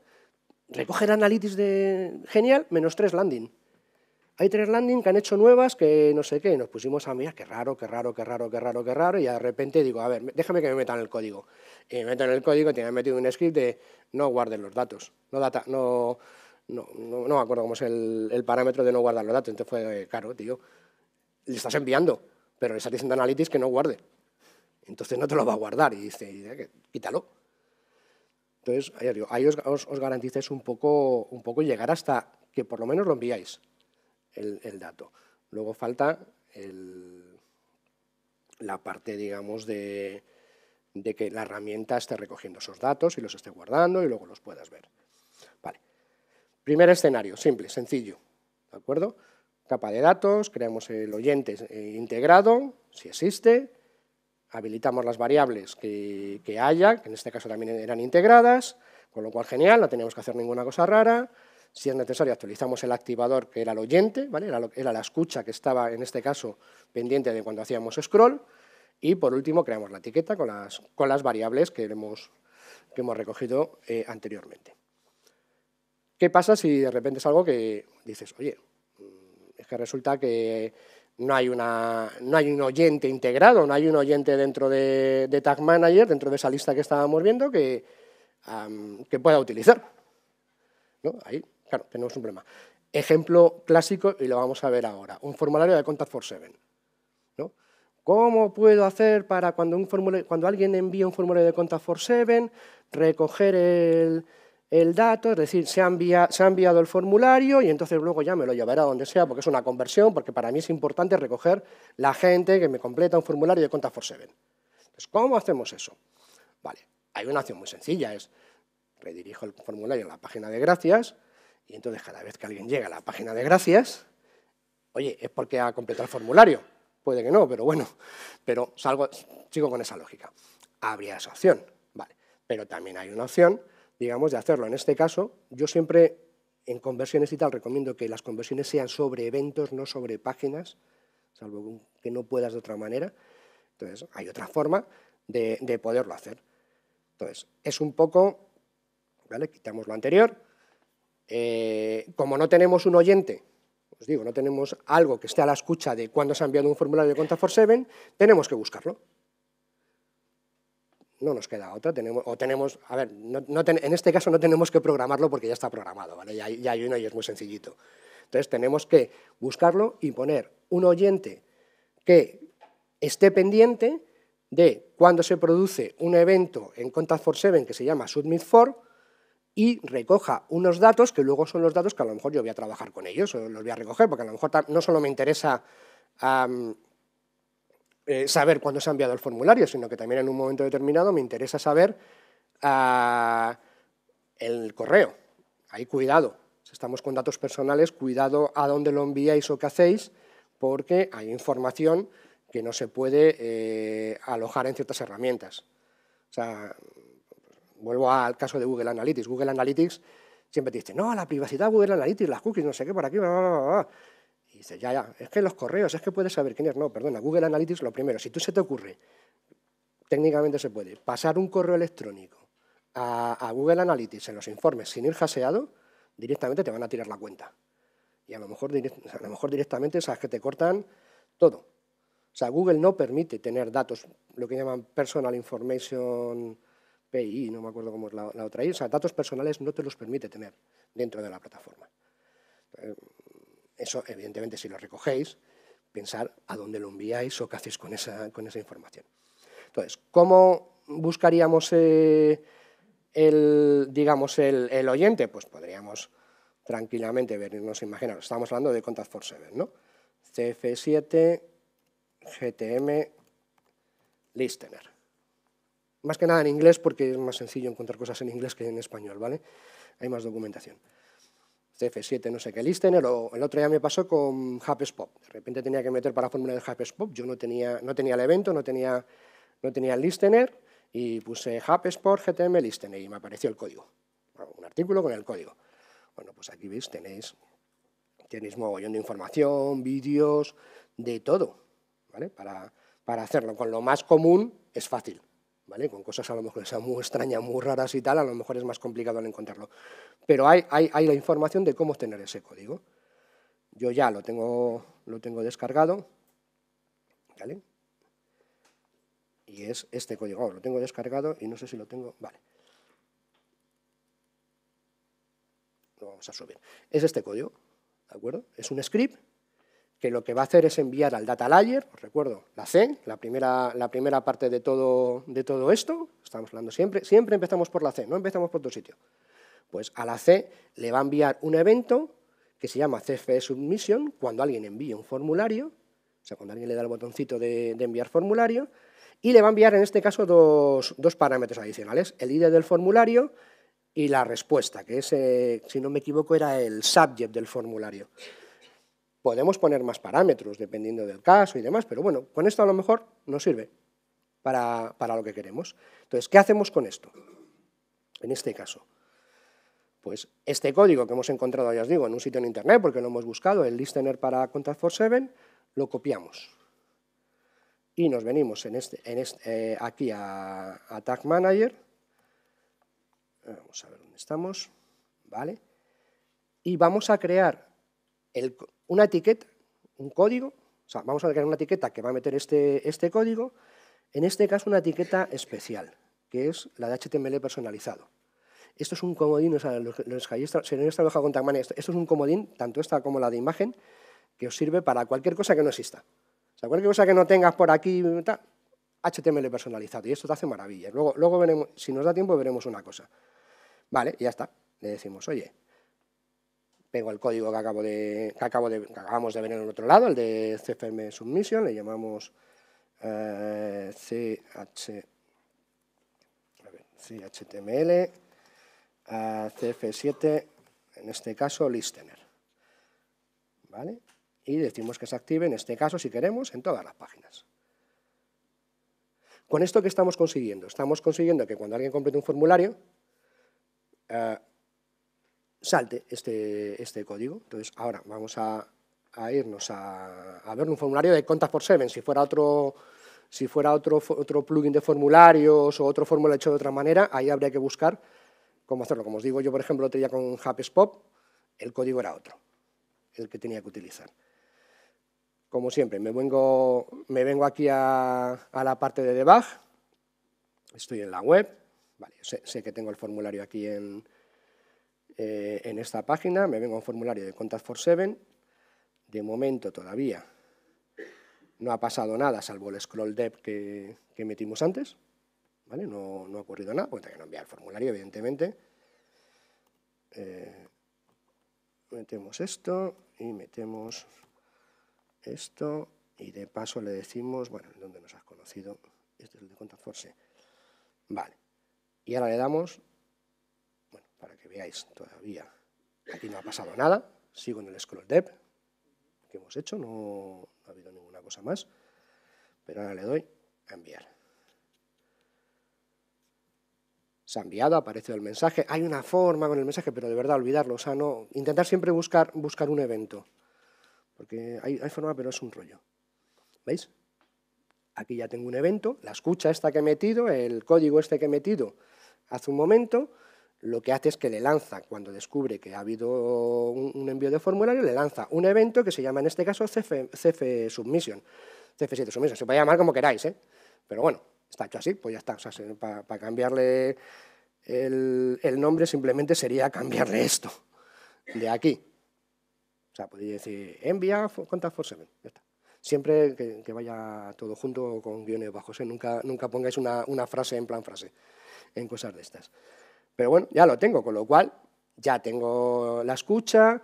recoger analytics de genial, menos tres landing. Hay tres landing que han hecho nuevas que no sé qué, y nos pusimos a mirar, qué raro, qué raro, qué raro, qué raro, qué raro, y de repente digo, a ver, déjame que me metan el código. Y me meto el código y tenía metido un script de no guarden los datos, no data, no, no, no, me acuerdo cómo es el, el, parámetro de no guardar los datos, entonces fue eh, caro, tío le estás enviando, pero le estás diciendo a Analytics que no guarde. Entonces no te lo va a guardar y dice, eh, quítalo. Entonces, ahí os, garantice un poco, un poco llegar hasta que por lo menos lo enviáis el, dato. Luego falta la parte, digamos, de, de que la herramienta esté recogiendo esos datos y los esté guardando y luego los puedas ver. Vale. Primer escenario, simple, sencillo. ¿De acuerdo? capa de datos, creamos el oyente eh, integrado, si existe, habilitamos las variables que, haya, que en este caso también eran integradas, con lo cual genial, no teníamos que hacer ninguna cosa rara, si es necesario actualizamos el activador que era el oyente, ¿vale? era, era la escucha que estaba en este caso pendiente de cuando hacíamos scroll, y por último creamos la etiqueta con las, con las variables que hemos, hemos recogido eh, anteriormente. ¿Qué pasa si de repente es algo que dices, oye, que resulta que no hay, una, hay un oyente integrado, no hay un oyente dentro de, Tag Manager, dentro de esa lista que estábamos viendo, que, que pueda utilizar. ¿No? Ahí, claro, tenemos un problema. Ejemplo clásico, y lo vamos a ver ahora, un formulario de Contact for Seven. ¿no? ¿Cómo puedo hacer para cuando, un cuando alguien envía un formulario de Contact for Seven, recoger el, el dato, es decir, se ha, enviado, el formulario y entonces luego ya me lo llevará a donde sea, porque es una conversión, porque para mí es importante recoger la gente que me completa un formulario de conta for Seven. Entonces, ¿cómo hacemos eso? Vale, hay una opción muy sencilla, es redirijo el formulario a la página de gracias y entonces cada vez que alguien llega a la página de gracias, oye, es porque ha completado el formulario, puede que no, pero bueno, pero salgo, sigo con esa lógica. Habría esa opción, vale, pero también hay una opción digamos, de hacerlo. En este caso, yo siempre en conversiones y tal recomiendo que las conversiones sean sobre eventos, no sobre páginas, salvo que no puedas de otra manera. Entonces, hay otra forma de, poderlo hacer. Entonces, es un poco, ¿vale? Quitamos lo anterior. Eh, como no tenemos un oyente, os digo, no tenemos algo que esté a la escucha de cuando se ha enviado un formulario de Conta for Seven, tenemos que buscarlo no nos queda otra, tenemos, o tenemos, a ver, en este caso no tenemos que programarlo porque ya está programado, ¿vale? Ya, hay uno y es muy sencillito. Entonces tenemos que buscarlo y poner un oyente que esté pendiente de cuando se produce un evento en Contact for Seven que se llama Submit for y recoja unos datos que luego son los datos que a lo mejor yo voy a trabajar con ellos o los voy a recoger porque a lo mejor no solo me interesa eh, saber cuándo se ha enviado el formulario, sino que también en un momento determinado me interesa saber ah, el correo. Ahí cuidado, si estamos con datos personales, cuidado a dónde lo enviáis o qué hacéis, porque hay información que no se puede eh, alojar en ciertas herramientas. O sea, vuelvo al caso de Google Analytics. Google Analytics siempre te dice, no, la privacidad Google Analytics, las cookies, no sé qué, para aquí, bla, bla, bla, bla. Y dice, ya, ya, es que los correos, es que puedes saber quién es. No, perdona, Google Analytics lo primero. Si tú se te ocurre, técnicamente se puede, pasar un correo electrónico a, Google Analytics en los informes sin ir jaseado, directamente te van a tirar la cuenta. Y a lo mejor, a lo mejor directamente sabes que te cortan todo. O sea, Google no permite tener datos, lo que llaman personal information PI, no me acuerdo cómo es la, otra. I. o sea, datos personales no te los permite tener dentro de la plataforma. Eso, evidentemente, si lo recogéis, pensar a dónde lo enviáis o qué hacéis con esa, con esa información. Entonces, ¿cómo buscaríamos eh, el, digamos, el, oyente? Pues podríamos tranquilamente vernos, imaginar estamos hablando de Contact for Seven, ¿no? CF7, GTM, Listener. Más que nada en inglés porque es más sencillo encontrar cosas en inglés que en español, ¿vale? Hay más documentación. CF7, no sé qué listener, o el otro día me pasó con HubSpot. De repente tenía que meter para fórmula de HubSpot, yo no tenía, no tenía el evento, no tenía, no tenía el listener, y puse HubSpot GTM listener y me apareció el código. un artículo con el código. Bueno, pues aquí veis, tenéis, tenéis mogollón de información, vídeos, de todo, ¿vale? Para, para hacerlo. Con lo más común es fácil. ¿vale? Con cosas a lo mejor que muy extrañas, muy raras y tal, a lo mejor es más complicado al encontrarlo. Pero hay, hay, la información de cómo obtener ese código. Yo ya lo tengo, lo tengo descargado, ¿vale? Y es este código. lo tengo descargado y no sé si lo tengo... Vale. Lo vamos a subir. Es este código, ¿de acuerdo? Es un script que lo que va a hacer es enviar al data layer, os recuerdo, la C, la primera, la primera parte de todo, de todo esto, estamos hablando siempre, siempre empezamos por la C, no empezamos por otro sitio. Pues a la C le va a enviar un evento que se llama CFE Submission, cuando alguien envía un formulario, o sea, cuando alguien le da el botoncito de, enviar formulario, y le va a enviar en este caso dos, dos parámetros adicionales, el ID del formulario y la respuesta, que es, si no me equivoco, era el subject del formulario. Podemos poner más parámetros dependiendo del caso y demás, pero bueno, con esto a lo mejor nos sirve para, lo que queremos. Entonces, ¿qué hacemos con esto? En este caso, pues este código que hemos encontrado, ya os digo, en un sitio en internet, porque lo hemos buscado, el listener para contact for 7, lo copiamos. Y nos venimos en este, este eh, aquí a, a, Tag Manager. Vamos a ver dónde estamos. ¿Vale? Y vamos a crear el, una etiqueta, un código, o sea, vamos a crear una etiqueta que va a meter este, este código, en este caso una etiqueta especial, que es la de HTML personalizado. Esto es un comodín, los, si no con esto, es un comodín, tanto esta como la de imagen, que os sirve para cualquier cosa que no exista. O sea, cualquier cosa que no tengas por aquí, HTML personalizado, y esto te hace maravilla. Luego, luego veremos, si nos da tiempo, veremos una cosa. Vale, ya está. Le decimos, oye, pego el código que, acabo de, acabamos de venir en otro lado, el de CFM Submission, le llamamos CH, CHTML, CF7, en este caso listener. ¿Vale? Y decimos que se active, en este caso, si queremos, en todas las páginas. ¿Con esto qué estamos consiguiendo? Estamos consiguiendo que cuando alguien complete un formulario, eh, salte este, este código. Entonces, ahora vamos a, irnos a, ver un formulario de contas por Seven. Si fuera otro, si fuera otro, otro plugin de formularios o otro fórmula hecho de otra manera, ahí habría que buscar cómo hacerlo. Como os digo, yo, por ejemplo, tenía con HubSpot, el código era otro, el que tenía que utilizar. Como siempre, me vengo, me vengo aquí a, la parte de debug, estoy en la web, sé que tengo el formulario aquí en, eh, en esta página, me vengo a un formulario de Contact for Seven, de momento todavía no ha pasado nada, salvo el scroll dev que, metimos antes, ¿vale? No, ha ocurrido nada, porque que que enviar el formulario, evidentemente. Eh, metemos esto y metemos esto y de paso le decimos, bueno, ¿dónde nos has conocido? Este es el de Contact Force. Vale. Y ahora le damos para que veáis todavía. Aquí no ha pasado nada, sigo en el scroll dev que hemos hecho, no, ha habido ninguna cosa más, pero ahora le doy a enviar. se ha enviado, aparece el mensaje, hay una forma con el mensaje, pero de verdad olvidarlo, o sea, no, intentar siempre buscar, buscar un evento, porque hay, hay, forma, pero es un rollo. ¿Veis? Aquí ya tengo un evento, la escucha esta que he metido, el código este que he metido hace un momento, lo que hace es que le lanza, cuando descubre que ha habido un, envío de formulario, le lanza un evento que se llama en este caso CF, CF Submission, CF7 Submission, se puede llamar como queráis, ¿eh? pero bueno, está hecho así, pues ya está, o sea, para cambiarle el, el, nombre simplemente sería cambiarle esto, de aquí. O sea, podría decir envía contact for ya está siempre que, vaya todo junto con guiones bajos, ¿eh? nunca, nunca pongáis una, una, frase en plan frase en cosas de estas. Pero bueno, ya lo tengo, con lo cual ya tengo la escucha,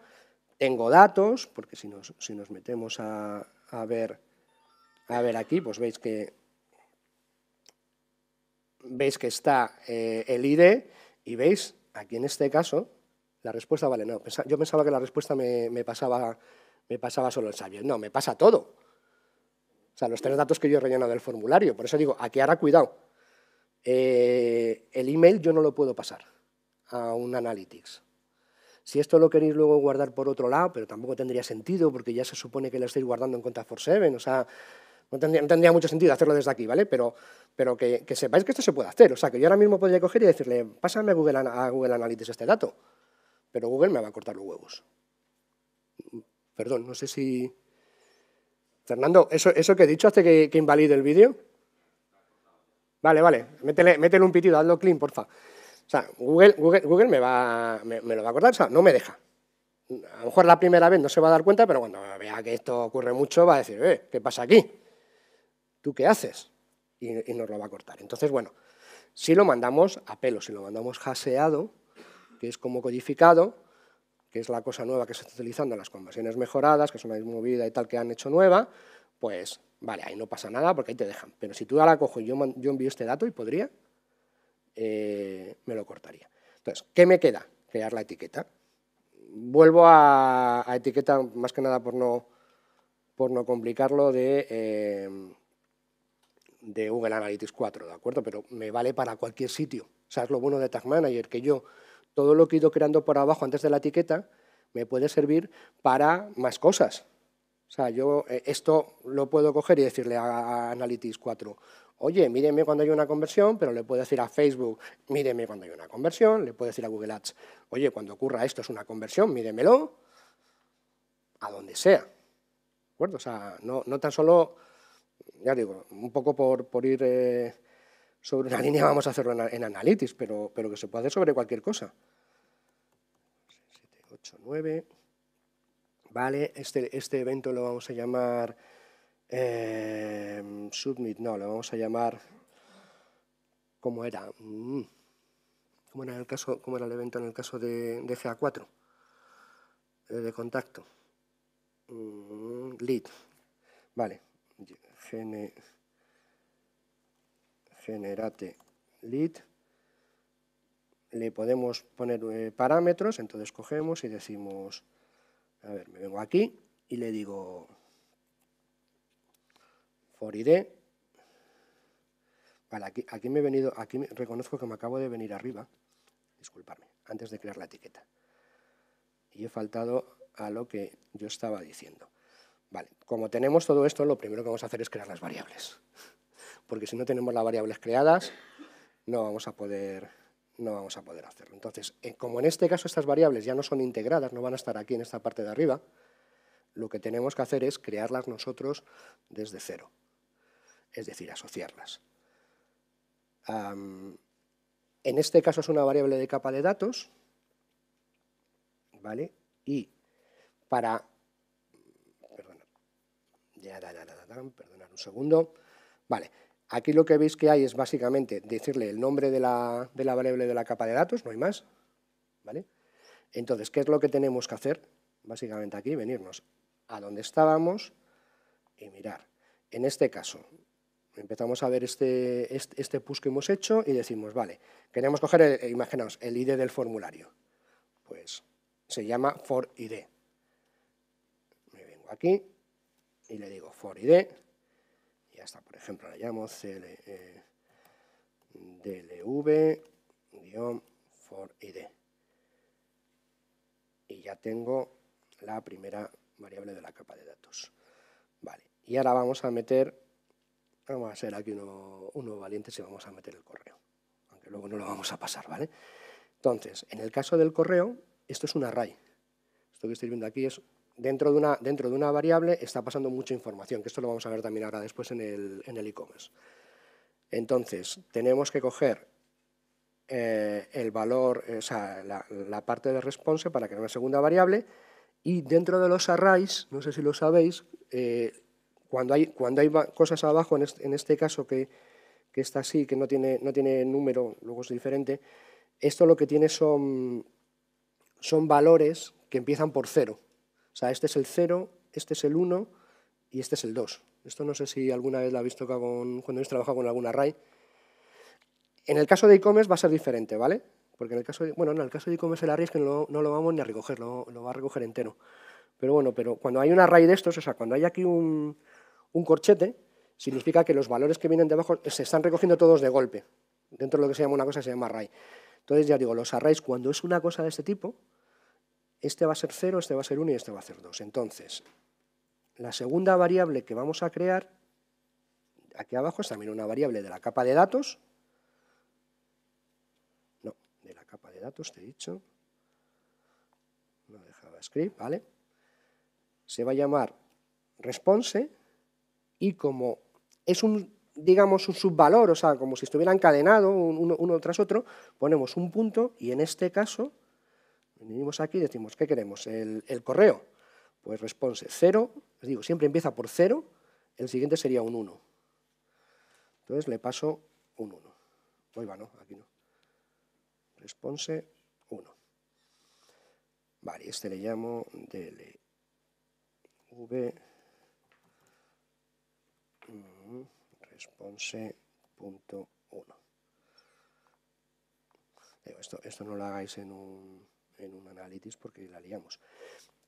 tengo datos, porque si nos, si nos metemos a, ver, a ver aquí, pues veis que, veis que está eh, el ID y veis, aquí en este caso, la respuesta vale no. yo pensaba que la respuesta me, pasaba, me pasaba solo el sabio, No, me pasa todo. O sea, los tres datos que yo he rellenado del formulario. Por eso digo, aquí ahora cuidado eh, el email yo no lo puedo pasar a un Analytics. Si esto lo queréis luego guardar por otro lado, pero tampoco tendría sentido porque ya se supone que lo estáis guardando en cuenta for seven o sea, no tendría, mucho sentido hacerlo desde aquí, ¿vale? Pero, pero que, sepáis que esto se puede hacer, o sea, que yo ahora mismo podría coger y decirle, pásame a Google, Analytics este dato, pero Google me va a cortar los huevos. Perdón, no sé si... Fernando, ¿eso, eso que he dicho hace que, que invalide el vídeo? Vale, vale, métele, un pitido, hazlo clean, porfa. O sea, Google, Google, me, va, me, lo va a cortar, o sea, no me deja. A lo mejor la primera vez no se va a dar cuenta, pero cuando vea que esto ocurre mucho va a decir, eh, ¿qué pasa aquí? ¿Tú qué haces? Y, nos lo va a cortar. Entonces, bueno, si lo mandamos a pelo, si lo mandamos haseado, que es como codificado, que es la cosa nueva que se está utilizando en las conversiones mejoradas, que es una movida y tal que han hecho nueva, pues Vale, ahí no pasa nada porque ahí te dejan. Pero si tú la cojo y yo, envío este dato y podría, eh, me lo cortaría. Entonces, ¿qué me queda? Crear la etiqueta. Vuelvo a, etiqueta más que nada por no, por no complicarlo de, eh, de Google Analytics 4, ¿de acuerdo? Pero me vale para cualquier sitio. O sea, es lo bueno de Tag Manager, que yo todo lo que he ido creando por abajo antes de la etiqueta me puede servir para más cosas. O sea, yo eh, esto lo puedo coger y decirle a, Analytics 4, oye, míreme cuando hay una conversión, pero le puedo decir a Facebook, míreme cuando hay una conversión, le puedo decir a Google Ads, oye, cuando ocurra esto es una conversión, míremelo, a donde sea. ¿De acuerdo? O sea, no, no tan solo, ya digo, un poco por, por ir eh, sobre una línea vamos a hacerlo en, Analytics, pero, pero que se puede hacer sobre cualquier cosa. 7, 8, 9... ¿vale? Este, este evento lo vamos a llamar em, Submit, no, lo vamos a llamar, ¿cómo era? Mm. ¿Cómo era el, caso, era el evento en el caso de, de GA4? Eh, de contacto. Mm, lead. Vale. generate lead. Le podemos poner eh, parámetros, entonces cogemos y decimos a ver, me vengo aquí y le digo for ID. Vale, aquí, aquí me he venido, aquí reconozco que me acabo de venir arriba, disculparme, antes de crear la etiqueta. Y he faltado a lo que yo estaba diciendo. Vale, como tenemos todo esto, lo primero que vamos a hacer es crear las variables. Porque si no tenemos las variables creadas, no vamos a poder no vamos a poder hacerlo. Entonces, eh, como en este caso estas variables ya no son integradas, no van a estar aquí en esta parte de arriba, lo que tenemos que hacer es crearlas nosotros desde cero, es decir, asociarlas. en este caso es una variable de capa de datos, ¿vale? Y para... Perdona, ya, da, da, da, un segundo. Vale, Aquí lo que veis que hay es básicamente decirle el nombre de la, variable de la capa de datos, no hay más. ¿vale? Entonces, ¿qué es lo que tenemos que hacer? Básicamente aquí, venirnos a donde estábamos y mirar. En este caso, empezamos a ver este, este, este push que hemos hecho y decimos, vale, queremos coger, el, imaginaos, el ID del formulario. Pues se llama for ID. Me vengo aquí y le digo for ID ya por ejemplo, la llamo CL, e, Y ya tengo la primera variable de la capa de datos. Vale, y ahora vamos a meter, vamos a hacer aquí uno, uno valiente si vamos a meter el correo, aunque luego no lo vamos a pasar, ¿vale? Entonces, en el caso del correo, esto es un array. Esto que estoy viendo aquí es dentro de, una, dentro de una variable está pasando mucha información, que esto lo vamos a ver también ahora después en el e-commerce. Entonces, tenemos que coger eh, el valor, eh, o sea, la, parte de response para crear una segunda variable y dentro de los arrays, no sé si lo sabéis, eh, cuando, hay, cuando hay cosas abajo, este, en este, caso que, que, está así, que no tiene, no tiene número, luego es diferente, esto lo que tiene son, son valores que empiezan por cero. O sea, este es el 0, este es el 1 y este es el 2. Esto no sé si alguna vez lo habéis visto cuando habéis trabajado con algún array. En el caso de e-commerce va a ser diferente, ¿vale? Porque en el caso de, bueno, en el caso de e-commerce el array es que no, lo vamos ni a recoger, lo, va a recoger entero. Pero bueno, pero cuando hay un array de estos, o sea, cuando hay aquí un, corchete, significa que los valores que vienen debajo se están recogiendo todos de golpe, dentro de lo que se llama una cosa se llama array. Entonces ya digo, los arrays cuando es una cosa de este tipo, este va a ser 0, este va a ser 1 y este va a ser 2. Entonces, la segunda variable que vamos a crear, aquí abajo es también una variable de la capa de datos. No, de la capa de datos, te he dicho. No de script, ¿vale? Se va a llamar response y como es un, digamos, un subvalor, o sea, como si estuviera encadenado uno, uno tras otro, ponemos un punto y en este caso Venimos aquí y decimos, ¿qué queremos? El, correo. Pues response 0, les digo, siempre empieza por 0, el siguiente sería un 1. Entonces le paso un 1. Hoy va, ¿no? Aquí no. Response 1. Vale, este le llamo dlv mm, response.1. Esto, esto no lo hagáis en un en un análisis porque la liamos.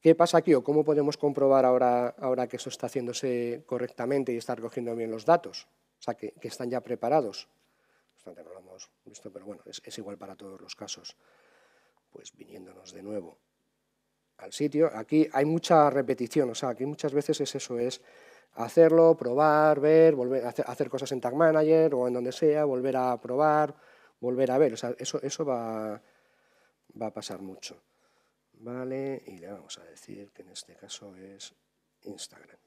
¿Qué pasa aquí o cómo podemos comprobar ahora, ahora que eso está haciéndose correctamente y está recogiendo bien los datos? O sea, que, están ya preparados. Bastante no lo hemos visto, pero bueno, es, igual para todos los casos. Pues viniéndonos de nuevo al sitio, aquí hay mucha repetición, o sea, aquí muchas veces es eso, es hacerlo, probar, ver, volver a hacer, cosas en Tag Manager o en donde sea, volver a probar, volver a ver. O sea, eso, eso va, va a pasar mucho. Vale, y le vamos a decir que en este caso es Instagram.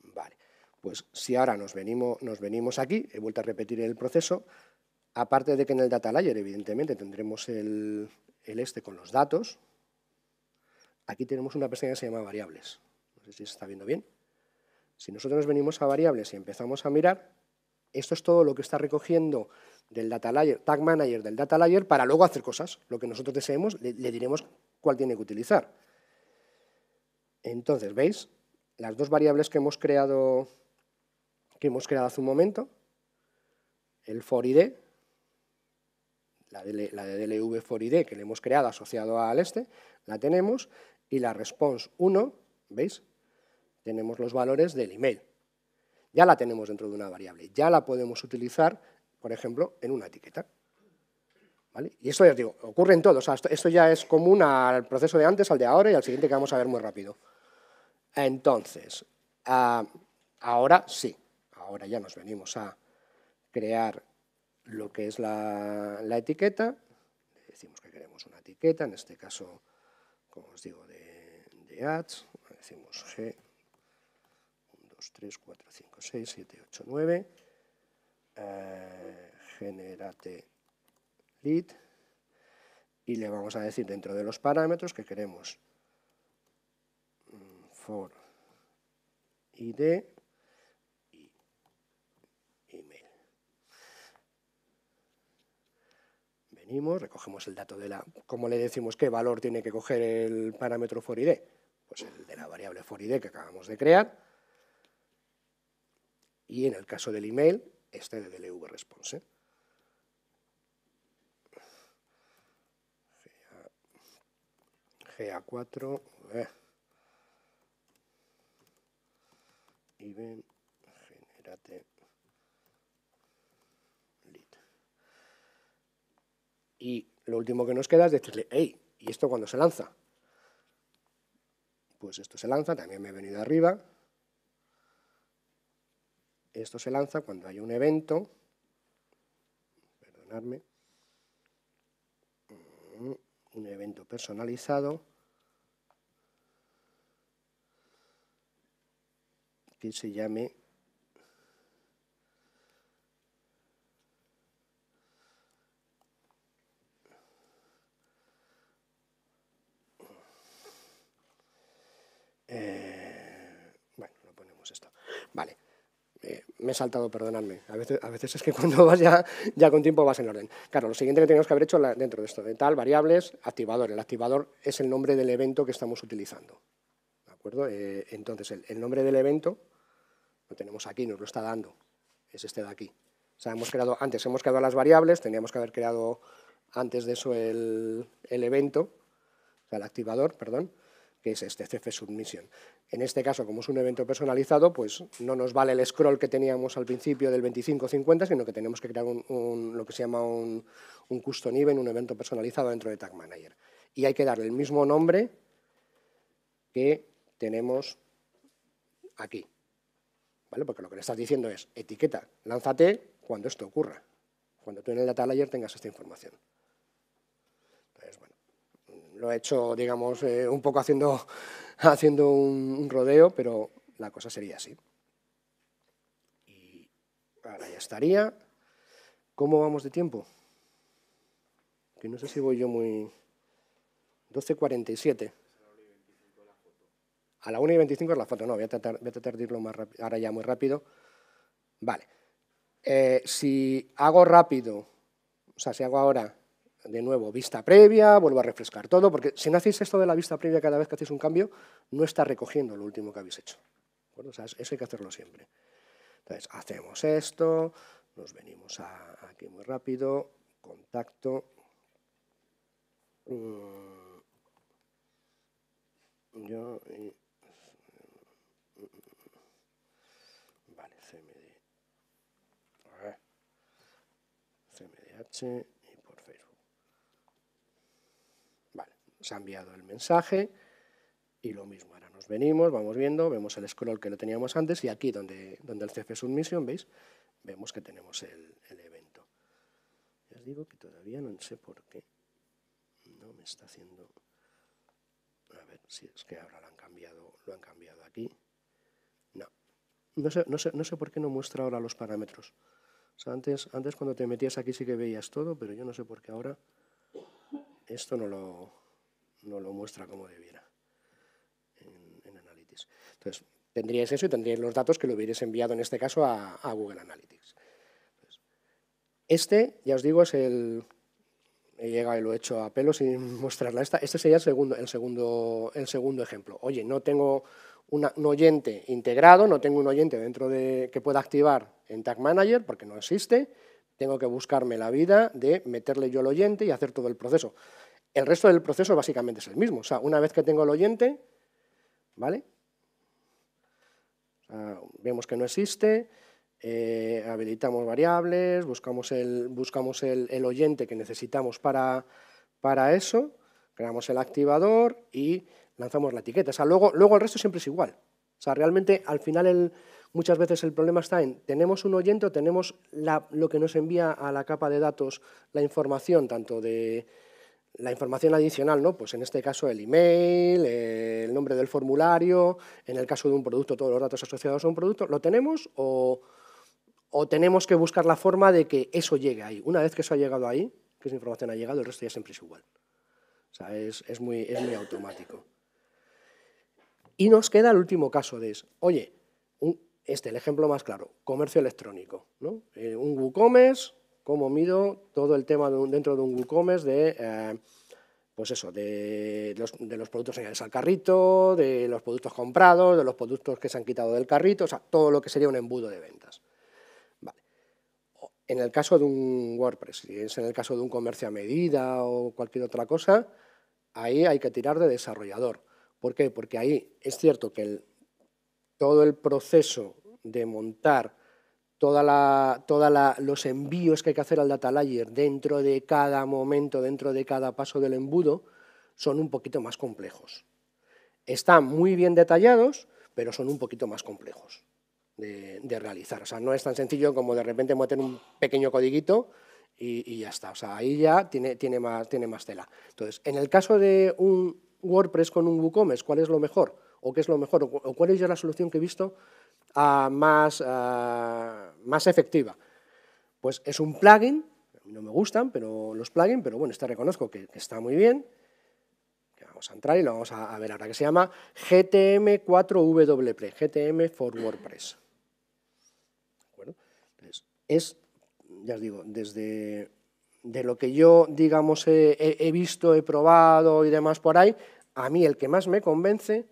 Vale, pues si ahora nos venimos, nos venimos aquí, he vuelto a repetir el proceso, aparte de que en el data layer evidentemente tendremos el, este con los datos, aquí tenemos una pestaña que se llama variables. No sé si se está viendo bien. Si nosotros nos venimos a variables y empezamos a mirar, esto es todo lo que está recogiendo del data layer, tag manager del data layer, para luego hacer cosas. Lo que nosotros deseemos, le, diremos cuál tiene que utilizar. Entonces, ¿veis? Las dos variables que hemos creado, que hemos creado hace un momento, el for id, la, de, la de DLV for id que le hemos creado asociado al este, la tenemos, y la response 1, ¿veis? Tenemos los valores del email. Ya la tenemos dentro de una variable, ya la podemos utilizar por ejemplo, en una etiqueta. ¿Vale? Y esto ya os digo, ocurre en todos, esto, ya es común al proceso de antes, al de ahora y al siguiente que vamos a ver muy rápido. Entonces, ah, ahora sí, ahora ya nos venimos a crear lo que es la, etiqueta. Decimos que queremos una etiqueta, en este caso, como os digo, de, de ads. Decimos G, 1, 2, 3, 4, 5, 6, 7, 8, 9. Eh, generate lead y le vamos a decir dentro de los parámetros que queremos mm, for id y email. Venimos, recogemos el dato de la... ¿Cómo le decimos qué valor tiene que coger el parámetro for id? Pues el de la variable for id que acabamos de crear. Y en el caso del email, este de DLV Response. ¿eh? GA4, y eh. generate Y lo último que nos queda es decirle, hey, ¿y esto cuándo se lanza? Pues esto se lanza, también me he venido arriba, esto se lanza cuando hay un evento, perdonadme, mm, un evento personalizado que se llame eh, me he saltado, perdonadme. A veces, es que cuando vas ya, con tiempo vas en orden. Claro, lo siguiente que tenemos que haber hecho dentro de esto, de tal, variables, activador. El activador es el nombre del evento que estamos utilizando. ¿De acuerdo? Eh, entonces, el, nombre del evento lo tenemos aquí, nos lo está dando. Es este de aquí. O sea, hemos creado, antes hemos creado las variables, teníamos que haber creado antes de eso el, el evento, o sea, el activador, perdón que es este CF Submission. En este caso, como es un evento personalizado, pues no nos vale el scroll que teníamos al principio del 25.50, sino que tenemos que crear lo que se llama un, custom event, un evento personalizado dentro de Tag Manager. Y hay que darle el mismo nombre que tenemos aquí. ¿Vale? Porque lo que le estás diciendo es etiqueta, lánzate cuando esto ocurra, cuando tú en el data layer tengas esta información lo he hecho, digamos, eh, un poco haciendo, haciendo un rodeo, pero la cosa sería así. Y ahora ya estaría. ¿Cómo vamos de tiempo? Que no sé si voy yo muy... 12.47. A la 1 y 25 es la foto, no, voy a tratar, tratar de irlo más ahora ya muy rápido. Vale. Eh, si hago rápido, o sea, si hago ahora de nuevo, vista previa, vuelvo a refrescar todo, porque si no hacéis esto de la vista previa cada vez que hacéis un cambio, no está recogiendo lo último que habéis hecho. Bueno, o eso hay que hacerlo siempre. Entonces, hacemos esto, nos venimos aquí muy rápido, contacto, mm. yo, y, vale, CMD, CMDH, Se ha enviado el mensaje y lo mismo. Ahora nos venimos, vamos viendo, vemos el scroll que lo teníamos antes y aquí donde, donde el CF Submission, ¿veis? Vemos que tenemos el, evento. Ya os digo que todavía no sé por qué no me está haciendo... A ver si es que ahora lo han cambiado, lo han cambiado aquí. No, no sé, por qué no muestra ahora los parámetros. antes, antes cuando te metías aquí sí que veías todo, pero yo no sé por qué ahora esto no lo, no lo muestra como debiera en, Analytics. Entonces, tendríais eso y tendríais los datos que lo hubierais enviado en este caso a, Google Analytics. este, ya os digo, es el... He llegado y lo he hecho a pelo sin mostrarla esta. Este sería el segundo, el segundo, el segundo ejemplo. Oye, no tengo un oyente integrado, no tengo un oyente dentro de que pueda activar en Tag Manager porque no existe. Tengo que buscarme la vida de meterle yo el oyente y hacer todo el proceso. El resto del proceso básicamente es el mismo. O sea, una vez que tengo el oyente, ¿vale? vemos que no existe, eh, habilitamos variables, buscamos el, buscamos el, oyente que necesitamos para, para, eso, creamos el activador y lanzamos la etiqueta. O sea, luego, luego el resto siempre es igual. O sea, realmente al final el, muchas veces el problema está en tenemos un oyente o tenemos lo que nos envía a la capa de datos la información tanto de, la información adicional, ¿no? Pues en este caso el email, el nombre del formulario, en el caso de un producto, todos los datos asociados a un producto, ¿lo tenemos o, tenemos que buscar la forma de que eso llegue ahí? Una vez que eso ha llegado ahí, que esa información ha llegado, el resto ya siempre es igual. es, muy, automático. Y nos queda el último caso de es, oye, este este, el ejemplo más claro, comercio electrónico. ¿no? Eh, un WooCommerce cómo mido todo el tema dentro de un WooCommerce de, eh, pues eso, de los, productos añadidos al carrito, de los productos comprados, de los productos que se han quitado del carrito, o sea, todo lo que sería un embudo de ventas. En el caso de un WordPress, si es en el caso de un comercio a medida o cualquier otra cosa, ahí hay que tirar de desarrollador. ¿Por qué? Porque ahí es cierto que todo el proceso de montar todos toda los envíos que hay que hacer al data layer dentro de cada momento, dentro de cada paso del embudo, son un poquito más complejos. Están muy bien detallados, pero son un poquito más complejos de, realizar. O sea, no es tan sencillo como de repente meter un pequeño codiguito y, ya está. O sea, ahí ya tiene, más, tiene más tela. Entonces, en el caso de un WordPress con un WooCommerce, ¿cuál es lo mejor? ¿O qué es lo mejor? ¿O cuál es ya la solución que he visto? más, más efectiva. Pues es un plugin, no me gustan pero los plugins, pero bueno, este reconozco que, está muy bien. vamos a entrar y lo vamos a, ver ahora, que se llama GTM4WP, GTM for WordPress. es, ya os digo, desde de lo que yo, digamos, he visto, he probado y demás por ahí, a mí el que más me convence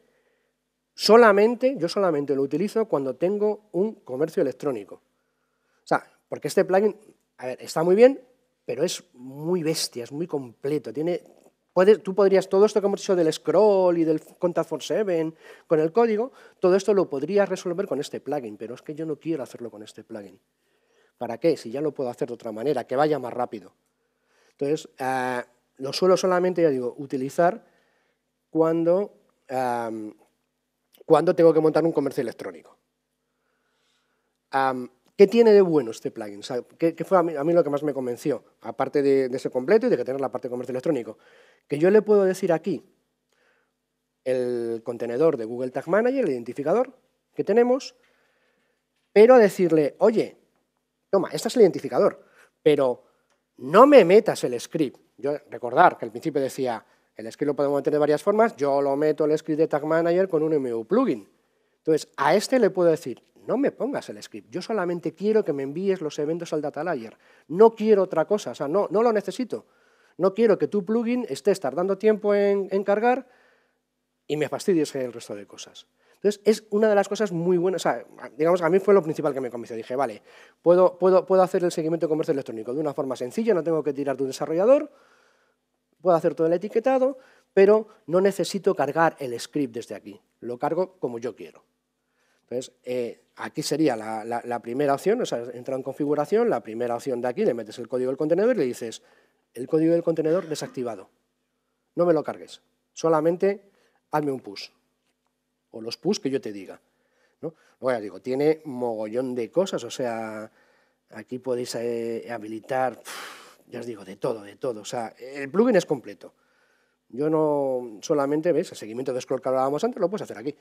Solamente, yo solamente lo utilizo cuando tengo un comercio electrónico. O sea, porque este plugin, a ver, está muy bien, pero es muy bestia, es muy completo. tú podrías, todo esto que hemos dicho del scroll y del contact for 7 con el código, todo esto lo podrías resolver con este plugin, pero es que yo no quiero hacerlo con este plugin. ¿Para qué? Si ya lo puedo hacer de otra manera, que vaya más rápido. Entonces, eh, lo suelo solamente, ya digo, utilizar cuando, eh, ¿Cuándo tengo que montar un comercio electrónico. ¿Qué tiene de bueno este plugin? ¿qué, fue a mí, lo que más me convenció? Aparte de, ser completo y de que tener la parte de comercio electrónico. Que yo le puedo decir aquí el contenedor de Google Tag Manager, el identificador que tenemos, pero decirle, oye, toma, este es el identificador, pero no me metas el script. Yo recordar que al principio decía, el script lo podemos meter de varias formas. Yo lo meto el script de Tag Manager con un MU plugin. Entonces, a este le puedo decir, no me pongas el script, yo solamente quiero que me envíes los eventos al data layer. No quiero otra cosa, o sea, no, no lo necesito. No quiero que tu plugin estés tardando tiempo en, cargar y me fastidies el resto de cosas. Entonces, es una de las cosas muy buenas. O sea, digamos, a mí fue lo principal que me convenció. Dije, vale, puedo, puedo hacer el seguimiento de comercio electrónico de una forma sencilla, no tengo que tirar de un desarrollador, puedo hacer todo el etiquetado, pero no necesito cargar el script desde aquí. Lo cargo como yo quiero. Entonces, eh, aquí sería la, primera opción, o sea, entra en configuración, la primera opción de aquí, le metes el código del contenedor y le dices, el código del contenedor desactivado, no me lo cargues, solamente hazme un push, o los push que yo te diga. ¿no? Bueno, digo, tiene mogollón de cosas, o sea, aquí podéis eh, habilitar ya os digo, de todo, de todo. O sea, el plugin es completo. Yo no solamente, ¿ves? El seguimiento de scroll que hablábamos antes lo puedes hacer aquí.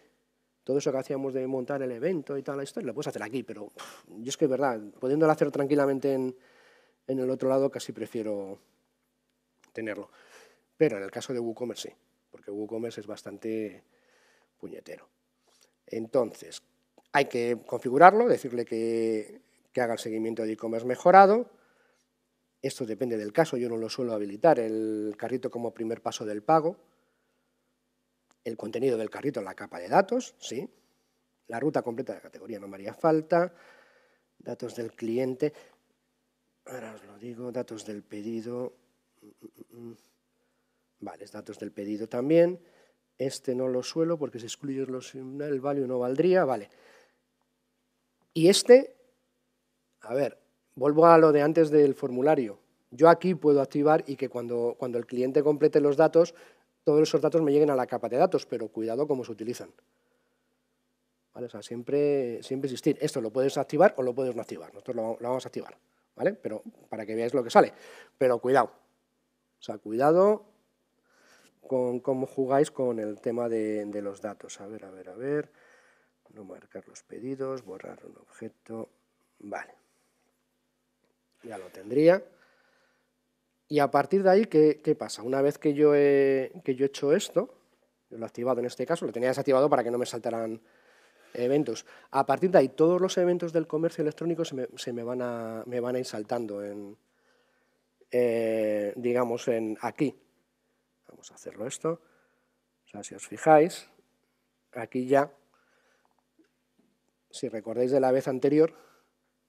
Todo eso que hacíamos de montar el evento y tal, historia lo puedes hacer aquí, pero yo es que, verdad, pudiéndolo hacer tranquilamente en, el otro lado casi prefiero tenerlo. Pero en el caso de WooCommerce sí, porque WooCommerce es bastante puñetero. Entonces, hay que configurarlo, decirle que, que haga el seguimiento de e-commerce mejorado, esto depende del caso, yo no lo suelo habilitar, el carrito como primer paso del pago, el contenido del carrito la capa de datos, sí, la ruta completa de la categoría no me haría falta, datos del cliente, ahora os lo digo, datos del pedido, mm, mm, mm, vale, datos del pedido también, este no lo suelo porque si excluye el value no valdría, vale. Y este, a ver, Vuelvo a lo de antes del formulario. Yo aquí puedo activar y que cuando, cuando el cliente complete los datos, todos esos datos me lleguen a la capa de datos, pero cuidado cómo se utilizan. O sea, siempre, siempre existir. Esto lo puedes activar o lo puedes no activar. Nosotros lo, vamos a activar, ¿vale? Pero para que veáis lo que sale. Pero cuidado. O sea, cuidado con cómo jugáis con el tema de los datos. A ver, a ver, a ver. No marcar los pedidos, borrar un objeto. Vale ya lo tendría. Y a partir de ahí, ¿qué, pasa? Una vez que yo, he, que yo he hecho esto, lo he activado en este caso, lo tenía desactivado para que no me saltaran eventos. A partir de ahí, todos los eventos del comercio electrónico se me, van, a, me van a ir saltando en, eh, digamos, en aquí. Vamos a hacerlo esto. O sea, si os fijáis, aquí ya, si recordáis de la vez anterior,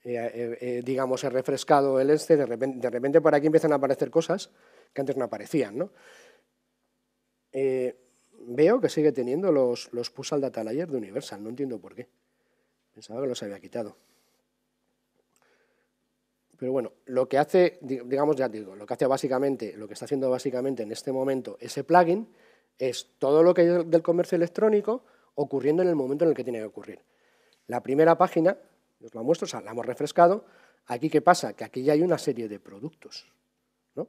eh, eh, eh, digamos, he refrescado el este, de repente, de repente por aquí empiezan a aparecer cosas que antes no aparecían. ¿no? veo que sigue teniendo los, los push al data layer de Universal, no entiendo por qué. Pensaba que los había quitado. Pero bueno, lo que hace, digamos, ya digo, lo que hace básicamente, lo que está haciendo básicamente en este momento ese plugin es todo lo que es del comercio electrónico ocurriendo en el momento en el que tiene que ocurrir. La primera página os la muestro, o sea, la hemos refrescado. Aquí, ¿qué pasa? Que aquí ya hay una serie de productos. ¿no?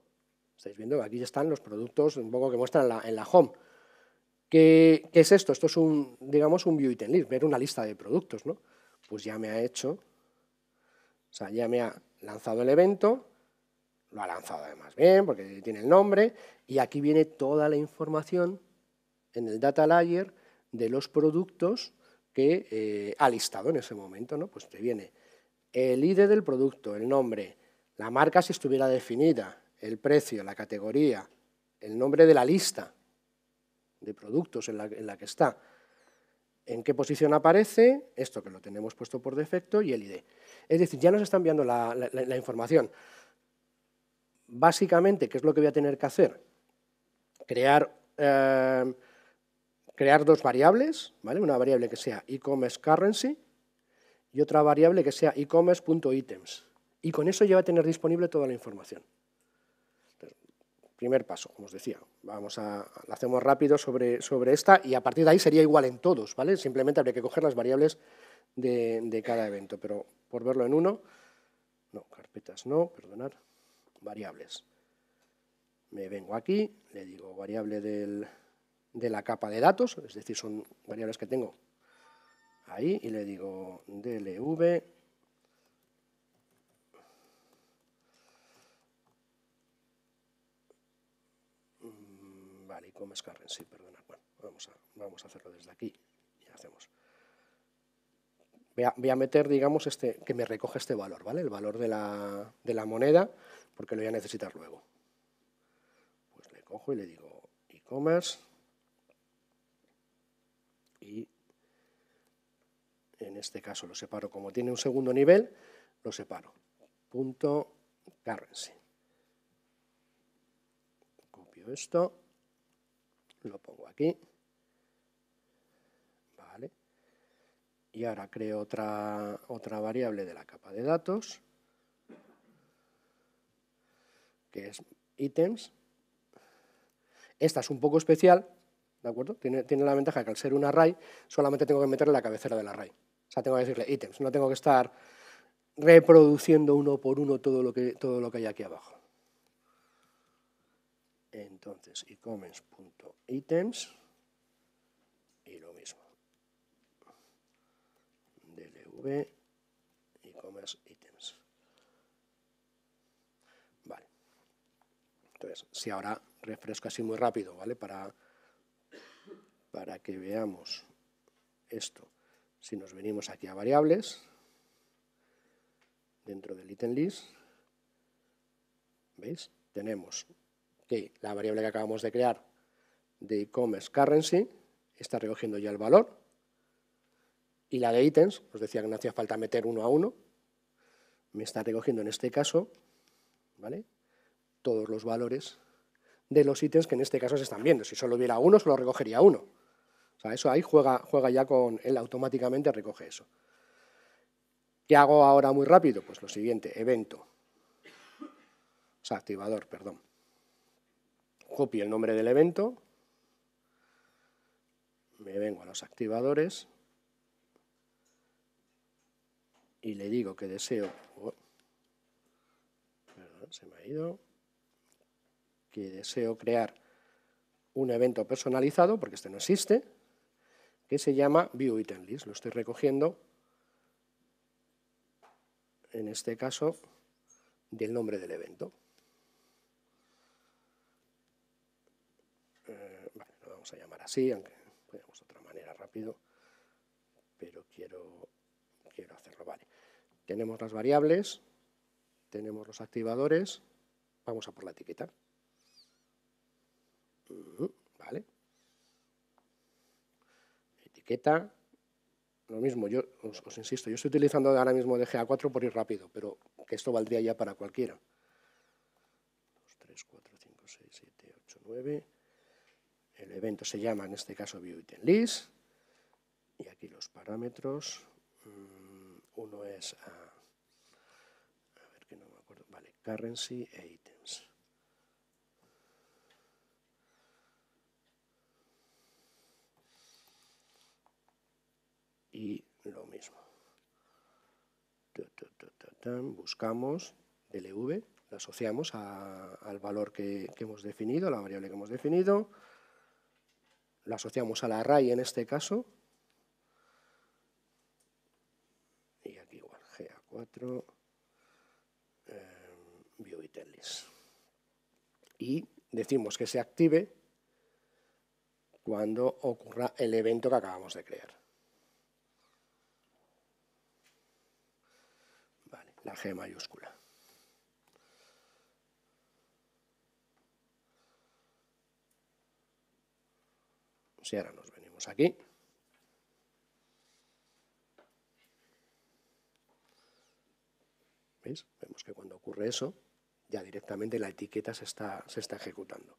Estáis viendo, aquí ya están los productos un poco que muestran en la, home. ¿Qué, ¿Qué, es esto? Esto es un, digamos, un view item list, ver una lista de productos, ¿no? Pues ya me ha hecho, o sea, ya me ha lanzado el evento, lo ha lanzado además bien, porque tiene el nombre, y aquí viene toda la información en el data layer de los productos que eh, ha listado en ese momento, ¿no? Pues te viene el ID del producto, el nombre, la marca si estuviera definida, el precio, la categoría, el nombre de la lista de productos en la, que está, en qué posición aparece, esto que lo tenemos puesto por defecto, y el ID. Es decir, ya nos está enviando la, información. Básicamente, ¿qué es lo que voy a tener que hacer? Crear eh, crear dos variables, ¿vale? una variable que sea e-commerce currency y otra variable que sea e-commerce.items. Y con eso ya va a tener disponible toda la información. primer paso, como os decía, vamos a, lo hacemos rápido sobre, sobre esta y a partir de ahí sería igual en todos, ¿vale? Simplemente habría que coger las variables de, de cada evento, pero por verlo en uno, no, carpetas no, perdonad, variables. Me vengo aquí, le digo variable del, de la capa de datos, es decir, son variables que tengo ahí, y le digo dlv mm, Vale, e-commerce es sí, perdona. Bueno, vamos a, hacerlo desde aquí. Ya hacemos. Voy a, meter, digamos, este, que me recoge este valor, ¿vale? El valor de la, de la moneda, porque lo voy a necesitar luego. Pues le cojo y le digo e-commerce y en este caso lo separo como tiene un segundo nivel, lo separo. Punto currency. Copio esto, lo pongo aquí. Vale. Y ahora creo otra, otra variable de la capa de datos, que es ítems. Esta es un poco especial ¿de acuerdo? Tiene, la ventaja que al ser un array solamente tengo que meterle la cabecera del array. O sea, tengo que decirle ítems, no tengo que estar reproduciendo uno por uno todo lo que, todo lo que hay aquí abajo. Entonces, e commerceitems y lo mismo. DLV e-commerce items. Vale. Entonces, si ahora refresco así muy rápido, ¿vale? Para para que veamos esto, si nos venimos aquí a variables, dentro del item list, ¿veis? Tenemos que la variable que acabamos de crear de e-commerce currency está recogiendo ya el valor y la de ítems, os decía que no hacía falta meter uno a uno, me está recogiendo en este caso ¿vale? todos los valores de los ítems que en este caso se están viendo. Si solo hubiera uno, solo recogería uno. O sea, eso ahí juega, ya con, él automáticamente recoge eso. ¿Qué hago ahora muy rápido? Pues lo siguiente, evento. O sea, activador, perdón. Copio el nombre del evento. Me vengo a los activadores. Y le digo que deseo... Oh, perdón, se me ha ido. Que deseo crear un evento personalizado, porque este no existe que se llama View Item List. Lo estoy recogiendo, en este caso, del nombre del evento. Eh, lo vamos a llamar así, aunque podemos de otra manera rápido, pero quiero, quiero hacerlo. Vale. Tenemos las variables, tenemos los activadores, vamos a por la etiqueta. Mm. etiqueta, lo mismo, yo os, os, insisto, yo estoy utilizando ahora mismo DGA4 por ir rápido, pero que esto valdría ya para cualquiera. 2, 3, 4, 5, 6, 7, 8, 9. El evento se llama, en este caso, ViewItemList. Y aquí los parámetros. Mm, uno es, a, ah, a ver que no me acuerdo, vale, currency e item. y lo mismo. Buscamos DLV, lo asociamos al valor que, hemos definido, la variable que hemos definido, lo asociamos al array en este caso, y aquí igual, GA4, eh, em, Y decimos que se active cuando ocurra el evento que acabamos de crear. la G mayúscula. Pues si ahora nos venimos aquí, ¿veis? Vemos que cuando ocurre eso, ya directamente la etiqueta se está, se está ejecutando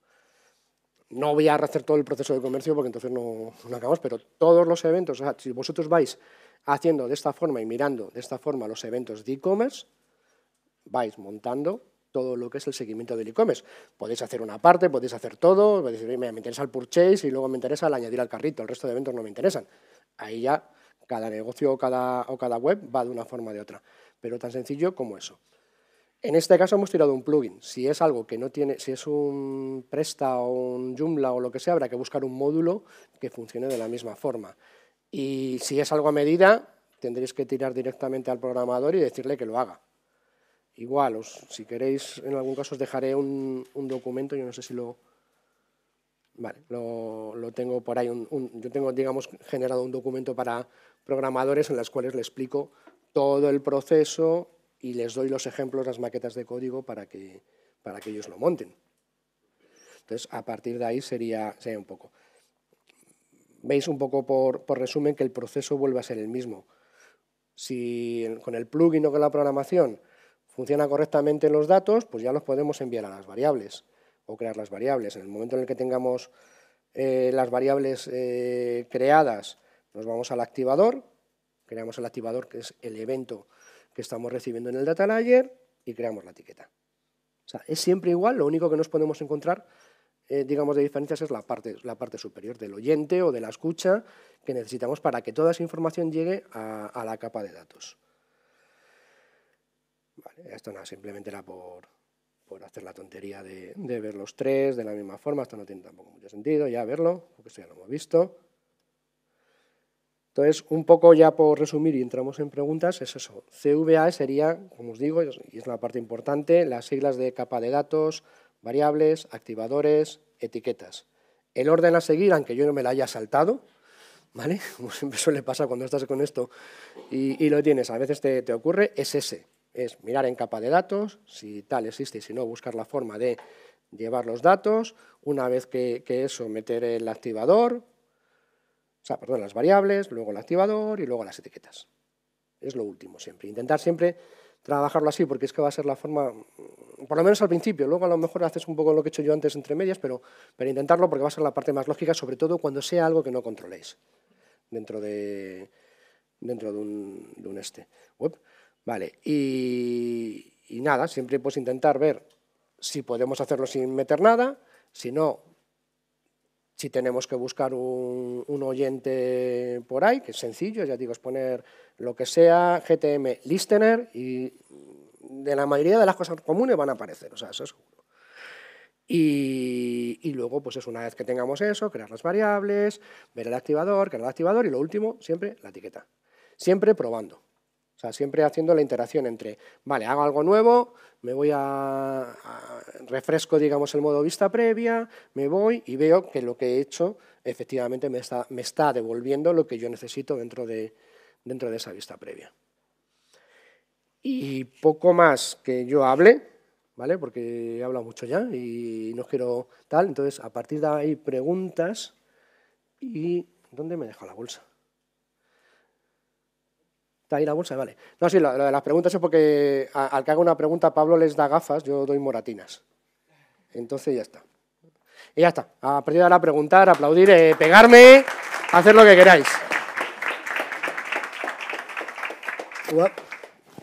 no voy a hacer todo el proceso de comercio porque entonces no, acabamos, pero todos los eventos, o sea, si vosotros vais haciendo de esta forma y mirando de esta forma los eventos de e-commerce, vais montando todo lo que es el seguimiento del e-commerce. Podéis hacer una parte, podéis hacer todo, podéis decir, me interesa el purchase y luego me interesa el añadir al carrito, el resto de eventos no me interesan. Ahí ya cada negocio o cada, o cada web va de una forma o de otra, pero tan sencillo como eso. En este caso hemos tirado un plugin. Si es algo que no tiene, si es un Presta o un Joomla o lo que sea, habrá que buscar un módulo que funcione de la misma forma. Y si es algo a medida, tendréis que tirar directamente al programador y decirle que lo haga. Igual, si queréis, en algún caso os dejaré un, documento, yo no sé si lo... Vale, lo, tengo por ahí, yo tengo, digamos, generado un documento para programadores en los cuales le explico todo el proceso y les doy los ejemplos, las maquetas de código para que, para que ellos lo monten. Entonces, a partir de ahí sería, sería un poco. Veis un poco por, resumen que el proceso vuelve a ser el mismo. Si con el plugin o con la programación funciona correctamente los datos, pues ya los podemos enviar a las variables o crear las variables. En el momento en el que tengamos eh, las variables eh, creadas, nos vamos al activador, creamos el activador que es el evento que estamos recibiendo en el data layer y creamos la etiqueta. O sea, es siempre igual, lo único que nos podemos encontrar, eh, digamos, de diferencias es la parte, la parte superior del oyente o de la escucha que necesitamos para que toda esa información llegue a, la capa de datos. esto nada, simplemente era por, hacer la tontería de, de, ver los tres de la misma forma, esto no tiene tampoco mucho sentido ya verlo, porque esto ya lo hemos visto. Entonces, un poco ya por resumir y entramos en preguntas, es eso. CVA sería, como os digo, y es una parte importante, las siglas de capa de datos, variables, activadores, etiquetas. El orden a seguir, aunque yo no me la haya saltado, ¿vale? Como siempre suele pasar cuando estás con esto y, lo tienes, a veces te, ocurre, es ese. Es mirar en capa de datos, si tal existe y si no, buscar la forma de llevar los datos, una vez que, que, eso, meter el activador, sea, perdón, las variables, luego el activador y luego las etiquetas. Es lo último siempre. Intentar siempre trabajarlo así porque es que va a ser la forma, por lo menos al principio, luego a lo mejor haces un poco lo que he hecho yo antes entre medias, pero, pero intentarlo porque va a ser la parte más lógica, sobre todo cuando sea algo que no controléis dentro de, dentro de un, este web. Vale, y, y nada, siempre pues intentar ver si podemos hacerlo sin meter nada, si no, si tenemos que buscar un, oyente por ahí, que es sencillo, ya digo, es poner lo que sea, GTM Listener, y de la mayoría de las cosas comunes van a aparecer, o sea, eso es seguro. Y, y, luego, pues es una vez que tengamos eso, crear las variables, ver el activador, crear el activador y lo último, siempre la etiqueta. Siempre probando. O sea, siempre haciendo la interacción entre, vale, hago algo nuevo, me voy a, refresco, digamos, el modo vista previa, me voy y veo que lo que he hecho efectivamente me está, me está devolviendo lo que yo necesito dentro de, dentro de esa vista previa. Y poco más que yo hable, ¿vale? Porque he hablado mucho ya y no quiero tal. Entonces, a partir de ahí, preguntas. ¿Y dónde me deja la bolsa? Está ahí la bolsa, vale. No, sí, lo, de las preguntas es porque al que haga una pregunta Pablo les da gafas, yo doy moratinas. Entonces ya está. Y ya está. A partir de ahora preguntar, aplaudir, eh, pegarme, hacer lo que queráis.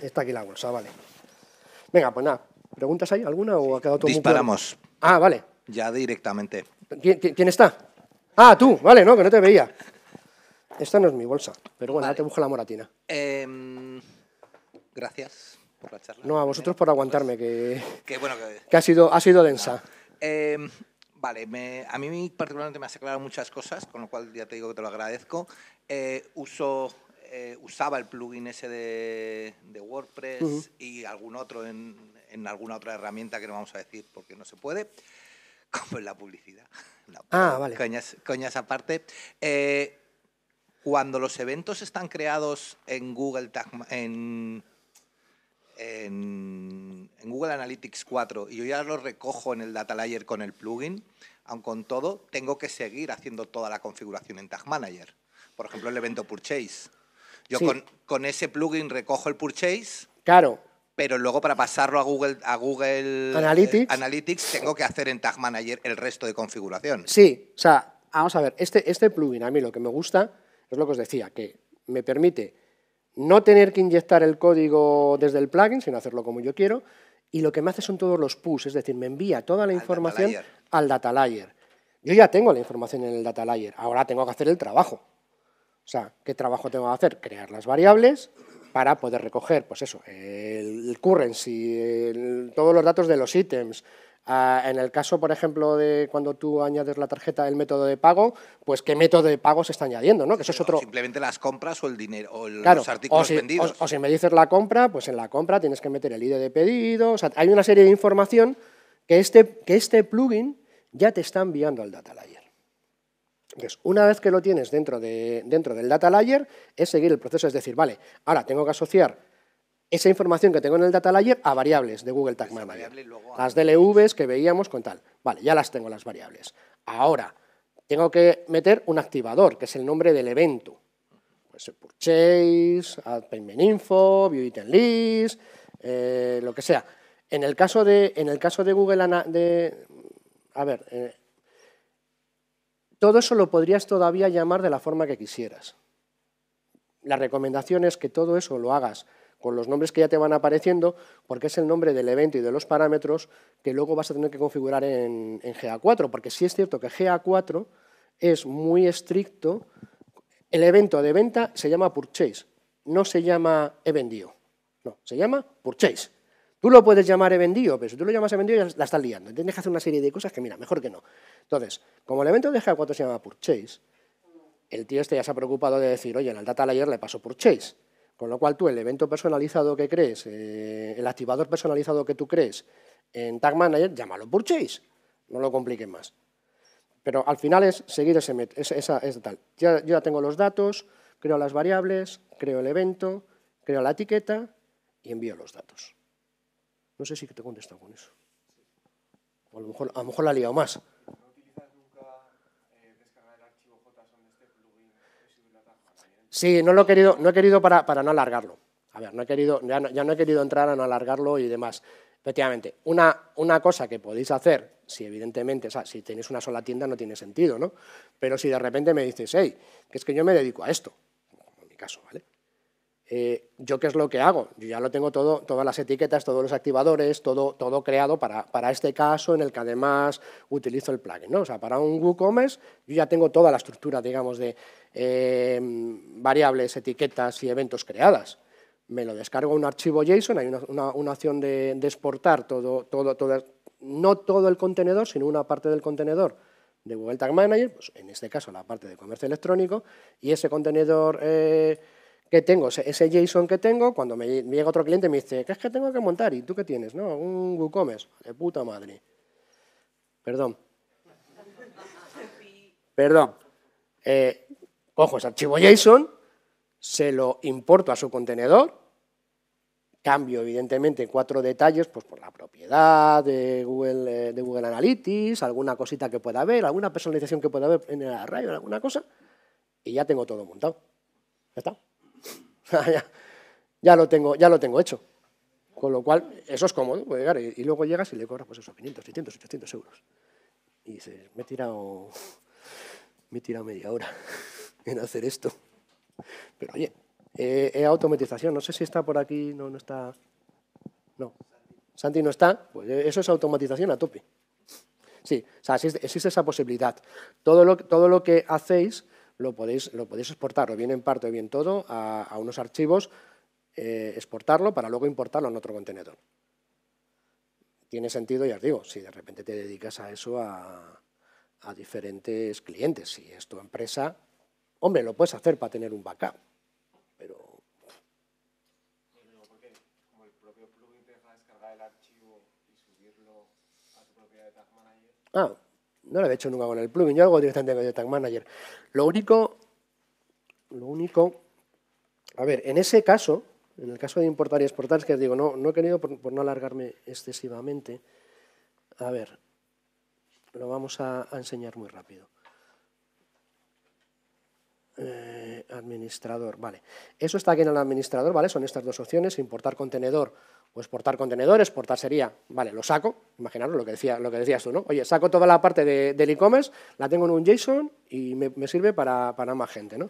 está aquí la bolsa, vale. Venga, pues nada. ¿Preguntas hay alguna o ha quedado todo Muy Ah, vale. Ya directamente. quién está? Ah, tú, vale, no, que no te veía. Esta no es mi bolsa, pero bueno, te busco la moratina. Em, gracias por la charla. No, a vosotros por aguantarme, que, que, ha, sido, ha sido densa. Em, vale, a mí particularmente me has aclarado muchas cosas, con lo cual ya te digo que te lo agradezco. Eh, eh, usaba el plugin ese de, WordPress y algún otro en, alguna otra herramienta que no vamos a decir porque no se puede, como en la publicidad. ah, vale. Coñas, aparte. Eh, cuando los eventos están creados en Google en, Google Analytics 4 y yo ya los recojo en el Data Layer con el plugin, aun con todo, tengo que seguir haciendo toda la configuración en Tag Manager. Por ejemplo, el evento Purchase. Yo con, ese plugin recojo el Purchase. Claro, pero luego para pasarlo a Google, a Google eh, Analytics. tengo que hacer en Tag Manager el resto de configuración. Sí, o sea, vamos a ver, este, este plugin a mí lo que me gusta es lo que os decía, que me permite no tener que inyectar el código desde el plugin, sino hacerlo como yo quiero, y lo que me hace son todos los push, es decir, me envía toda la información al data layer. Yo ya tengo la información en el data layer, ahora tengo que hacer el trabajo. O sea, ¿qué trabajo tengo que hacer? Crear las variables para poder recoger, pues eso, el currency, todos los datos de los ítems, Ah, en el caso, por ejemplo, de cuando tú añades la tarjeta el método de pago, pues qué método de pago se está añadiendo, ¿no? Que eso es otro... Simplemente las compras o el dinero, o los artículos vendidos. O, si me dices la compra, pues en la compra tienes que meter el ID de pedido, o sea, hay una serie de información que este, que este plugin ya te está enviando al data layer. Entonces, una vez que lo tienes dentro, dentro del data layer, es seguir el proceso, es decir, vale, ahora tengo que asociar esa información que tengo en el data layer a variables de Google Tag Manager. Las DLVs que veíamos con tal. Vale, ya las tengo las variables. Ahora, tengo que meter un activador, que es el nombre del evento. Pues purchase, add payment info, view item list, eh, lo que sea. En el caso de, en el caso de Google, de, a ver, eh, todo eso lo podrías todavía llamar de la forma que quisieras. La recomendación es que todo eso lo hagas con los nombres que ya te van apareciendo, porque es el nombre del evento y de los parámetros que luego vas a tener que configurar en, GA4, porque si es cierto que GA4 es muy estricto. El evento de venta se llama purchase, no se llama he vendido, no, se llama purchase. Tú lo puedes llamar he vendido, pero si tú lo llamas he ya la estás liando. Tienes que hacer una serie de cosas que, mira, mejor que no. Entonces, como el evento de GA4 se llama purchase, el tío este ya se ha preocupado de decir, oye, en el data layer le paso purchase con lo cual tú el evento personalizado que crees, eh, el activador personalizado que tú crees en Tag Manager, llámalo Chase, no lo compliques más. Pero al final es seguir ese, método. esa, tal. yo ya tengo los datos, creo las variables, creo el evento, creo la etiqueta y envío los datos. No sé si te he contestado con eso. a lo mejor, a lo mejor la he liado más. Sí, no lo he querido, no he querido para, no alargarlo. A ver, no he querido, ya, no, he querido entrar a no alargarlo y demás. Efectivamente, una, una cosa que podéis hacer, si evidentemente, o sea, si tenéis una sola tienda no tiene sentido, ¿no? Pero si de repente me dices, hey, que es que yo me dedico a esto, como en mi caso, ¿vale? Eh, ¿yo qué es lo que hago? Yo ya lo tengo todo, todas las etiquetas, todos los activadores, todo, todo creado para, este caso en el que además utilizo el plugin. ¿no? O sea, para un WooCommerce yo ya tengo toda la estructura, digamos, de eh, variables, etiquetas y eventos creadas. Me lo descargo un archivo JSON, hay una, una, opción de, exportar todo, todo, todo, no todo el contenedor, sino una parte del contenedor de Google Tag Manager, pues, en este caso la parte de comercio electrónico, y ese contenedor... Eh, ¿Qué tengo, ese JSON que tengo, cuando me llega otro cliente me dice, ¿qué es que tengo que montar? ¿Y tú qué tienes? No, un WooCommerce, de puta madre. Perdón. Perdón. cojo eh, ese archivo JSON, se lo importo a su contenedor, cambio evidentemente cuatro detalles, pues por la propiedad de Google, eh, de Google Analytics, alguna cosita que pueda haber, alguna personalización que pueda haber en el array, alguna cosa, y ya tengo todo montado. Ya está. ya, ya, lo tengo, ya lo tengo hecho. Con lo cual, eso es cómodo, Y, luego llegas y le cobras pues eso, 500, 600, 800 euros. Y dices, me he tirado, me media hora en hacer esto. Pero oye, eh, eh, automatización, no sé si está por aquí, no, no está. No. Santi no está, pues eh, eso es automatización a tope. Sí, o sea, existe, esa posibilidad. Todo lo, todo lo que hacéis lo podéis, lo podéis exportar, o bien en parte o bien todo, a, unos archivos, eh, exportarlo para luego importarlo en otro contenedor. Tiene sentido, ya os digo, si de repente te dedicas a eso a, diferentes clientes. Si es tu empresa, hombre, lo puedes hacer para tener un backup, pero Ah, no lo había hecho nunca con el plugin, yo hago directamente con el Tag Manager. Lo único, lo único, a ver, en ese caso, en el caso de importar y exportar, es que digo, no, he querido por, no alargarme excesivamente. A ver, lo vamos a enseñar muy rápido. Eh, administrador, vale. Eso está aquí en el administrador, ¿vale? Son estas dos opciones, importar contenedor o exportar contenedor, exportar sería, vale, lo saco, imaginaros lo que, decía, lo que decías tú, ¿no? Oye, saco toda la parte de, del e-commerce, la tengo en un JSON y me, sirve para, para, más gente, ¿no?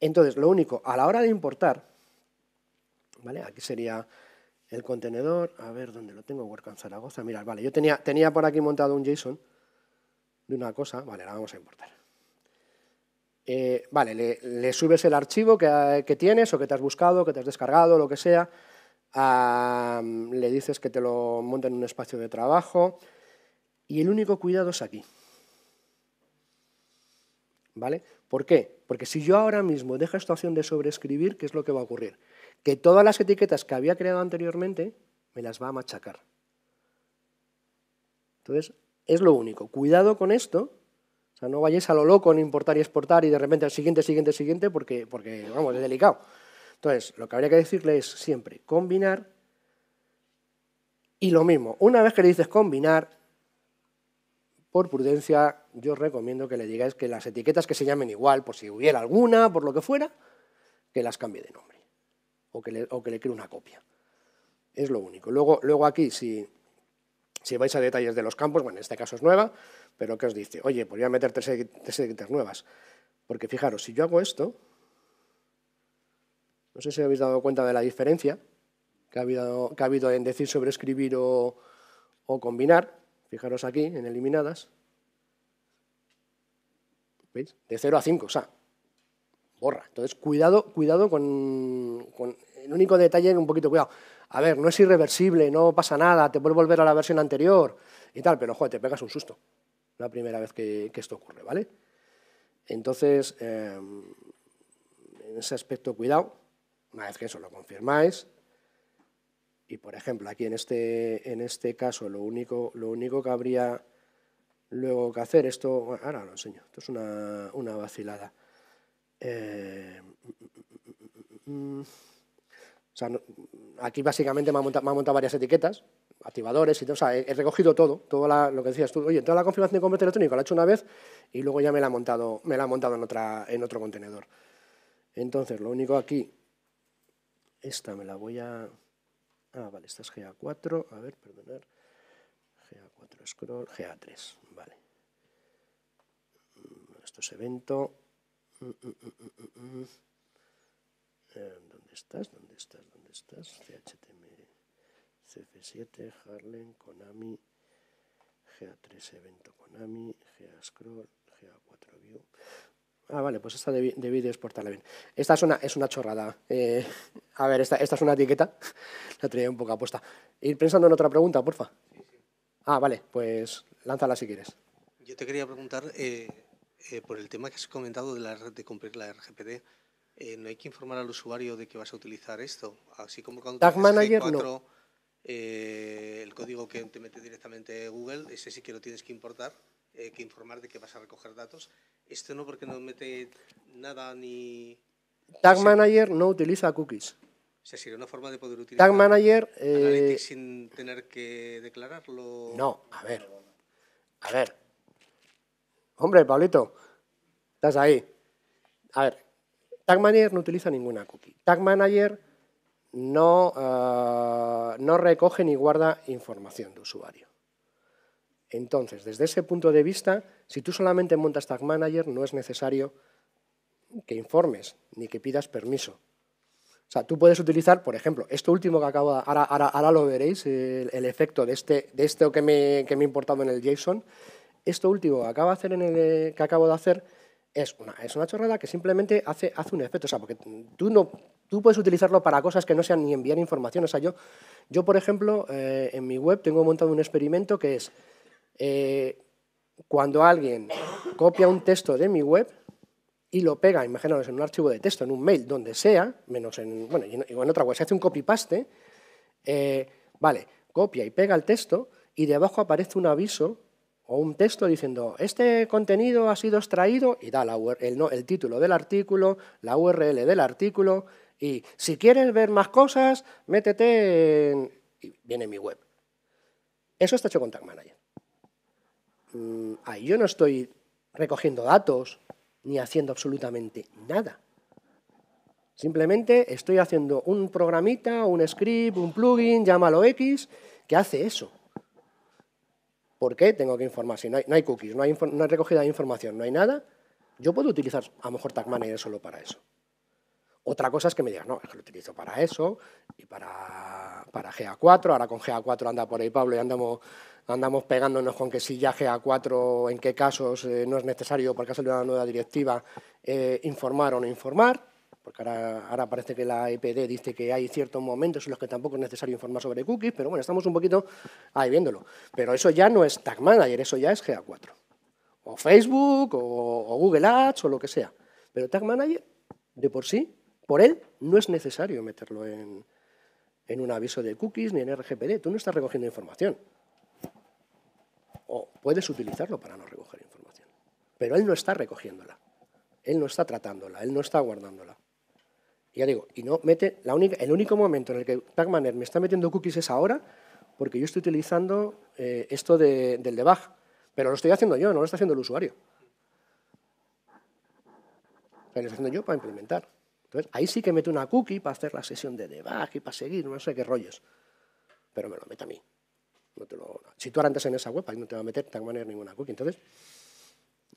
Entonces, lo único, a la hora de importar, ¿vale? Aquí sería el contenedor, a ver, ¿dónde lo tengo? WordCamp Zaragoza, mirad, vale, yo tenía, tenía por aquí montado un JSON de una cosa, vale, la vamos a importar. Eh, vale, le, subes el archivo que, tienes o que te has buscado, que te has descargado, lo que sea, le dices que te lo monte en un espacio de trabajo y el único cuidado es aquí. ¿Vale? ¿Por qué? Porque si yo ahora mismo dejo esta opción de sobreescribir, ¿qué es lo que va a ocurrir? Que todas las etiquetas que había creado anteriormente me las va a machacar. Entonces, es lo único. Cuidado con esto, sea, no vayáis a lo loco en importar y exportar y de repente al siguiente, siguiente, siguiente, porque, porque vamos, es delicado. Entonces, lo que habría que decirle es siempre combinar y lo mismo. Una vez que le dices combinar, por prudencia, yo os recomiendo que le digáis que las etiquetas que se llamen igual, por si hubiera alguna, por lo que fuera, que las cambie de nombre o que le, que cree una copia. Es lo único. Luego, luego aquí, si si vais a detalles de los campos, bueno, en este caso es nueva, pero ¿qué os dice? Oye, pues voy a meter tres nuevas. Porque fijaros, si yo hago esto, no sé si habéis dado cuenta de la diferencia que ha habido, en decir sobre o, o combinar. Fijaros aquí, en eliminadas. ¿Veis? De 0 a 5, o sea, borra. Entonces, cuidado, cuidado con, con el único detalle, un poquito cuidado a ver, no es irreversible, no pasa nada, te a volver a la versión anterior y tal, pero joder, te pegas un susto la primera vez que, esto ocurre, ¿vale? Entonces, em, en ese aspecto, cuidado, una vez que eso lo confirmáis, y por ejemplo, aquí en este, en este caso, lo único, lo único que habría luego que hacer, esto, ahora lo enseño, esto es una, vacilada. Em, mm, mm, mm, o sea, aquí básicamente me ha, montado, varias etiquetas, activadores, y todo, o sea, he, recogido todo, todo lo que decías tú, oye, toda la configuración de converter electrónico la he hecho una vez y luego ya me la ha montado, me la montado en, otra, en otro contenedor. Entonces, lo único aquí, esta me la voy a... Ah, vale, esta es GA4, a ver, perdonar, GA4 scroll, GA3, vale. Mm, esto es evento... Mm, mm, eh, ¿Dónde estás? ¿Dónde estás? ¿Dónde estás? CHTM, CF7, Harlem, Konami, GA3 Evento Konami, GA Scroll, GA4 View. Ah, vale, pues esta de vídeos por exportarla bien. Esta es una, es una chorrada. Eh, a ver, esta, es una etiqueta. La traía un poco apuesta. Ir pensando en otra pregunta, porfa. Ah, vale, pues lánzala si quieres. Yo te quería preguntar eh, por el tema que has comentado de, la, de cumplir la RGPD. Eh, no hay que informar al usuario de que vas a utilizar esto. Así como cuando Tag Manager eh, el código que te mete directamente Google, ese sí que lo tienes que importar, eh, que informar de que vas a recoger datos. Esto no porque no mete nada ni... Tag Manager no utiliza cookies. O sea, sería una forma de poder utilizar Tag Manager sin tener que declararlo. No, a ver. A ver. Hombre, Pablito, estás ahí. A ver, Tag Manager no utiliza ninguna cookie. Tag Manager ah, no, recoge ni guarda información de usuario. Entonces, desde ese punto de vista, si tú solamente montas Tag Manager, no es necesario que informes ni que pidas permiso. O sea, tú puedes utilizar, por ejemplo, esto último que acabo, ahora, ahora, ahora lo veréis, el, efecto de, este, de esto que me, que he importado en el JSON. Esto último que de hacer, que acabo de hacer es una, chorrada que simplemente hace, hace un efecto. O sea, porque tú, no, tú puedes utilizarlo para cosas que no sean ni enviar información. O sea, yo, yo por ejemplo, eh, en mi web tengo montado un experimento que es eh, cuando alguien copia un texto de mi web y lo pega, imaginaos, en un archivo de texto, en un mail, donde sea, menos en, bueno, en, otra web, se hace un copy-paste, eh, vale, copia y pega el texto y debajo aparece un aviso o un texto diciendo, este contenido ha sido extraído y da el, título del artículo, la URL del artículo y si quieres ver más cosas, métete en... y viene mi web. Eso está hecho con Tag Manager. Mm, ahí yo no estoy recogiendo datos ni haciendo absolutamente nada. Simplemente estoy haciendo un programita, un script, un plugin, llámalo X, que hace eso. ¿Por qué tengo que informar? Si no hay, cookies, no hay, no recogida de información, no hay nada, yo puedo utilizar a lo mejor Tag Manager solo para eso. Otra cosa es que me digan, no, es que lo utilizo para eso y para, para GA4. Ahora con GA4 anda por ahí Pablo y andamos, andamos pegándonos con que si ya GA4, en qué casos eh, no es necesario, por caso de una nueva directiva, eh, informar o no informar porque ahora, parece que la EPD dice que hay ciertos momentos en los que tampoco es necesario informar sobre cookies, pero bueno, estamos un poquito ahí viéndolo. Pero eso ya no es Tag Manager, eso ya es GA4. O Facebook, o, Google Ads, o lo que sea. Pero Tag Manager, de por sí, por él, no es necesario meterlo en, en un aviso de cookies ni en RGPD. Tú no estás recogiendo información. O puedes utilizarlo para no recoger información. Pero él no está recogiéndola. Él no está tratándola, él no está guardándola. Y ya digo, y no mete, la única, el único momento en el que Manager me está metiendo cookies es ahora, porque yo estoy utilizando eh, esto de, del debug, pero lo estoy haciendo yo, no lo está haciendo el usuario. lo estoy haciendo yo para implementar. Entonces, ahí sí que mete una cookie para hacer la sesión de debug y para seguir, no sé qué rollos. Pero me lo mete a mí. No te lo... Si tú antes en esa web, ahí no te va a meter Manager ninguna cookie. Entonces,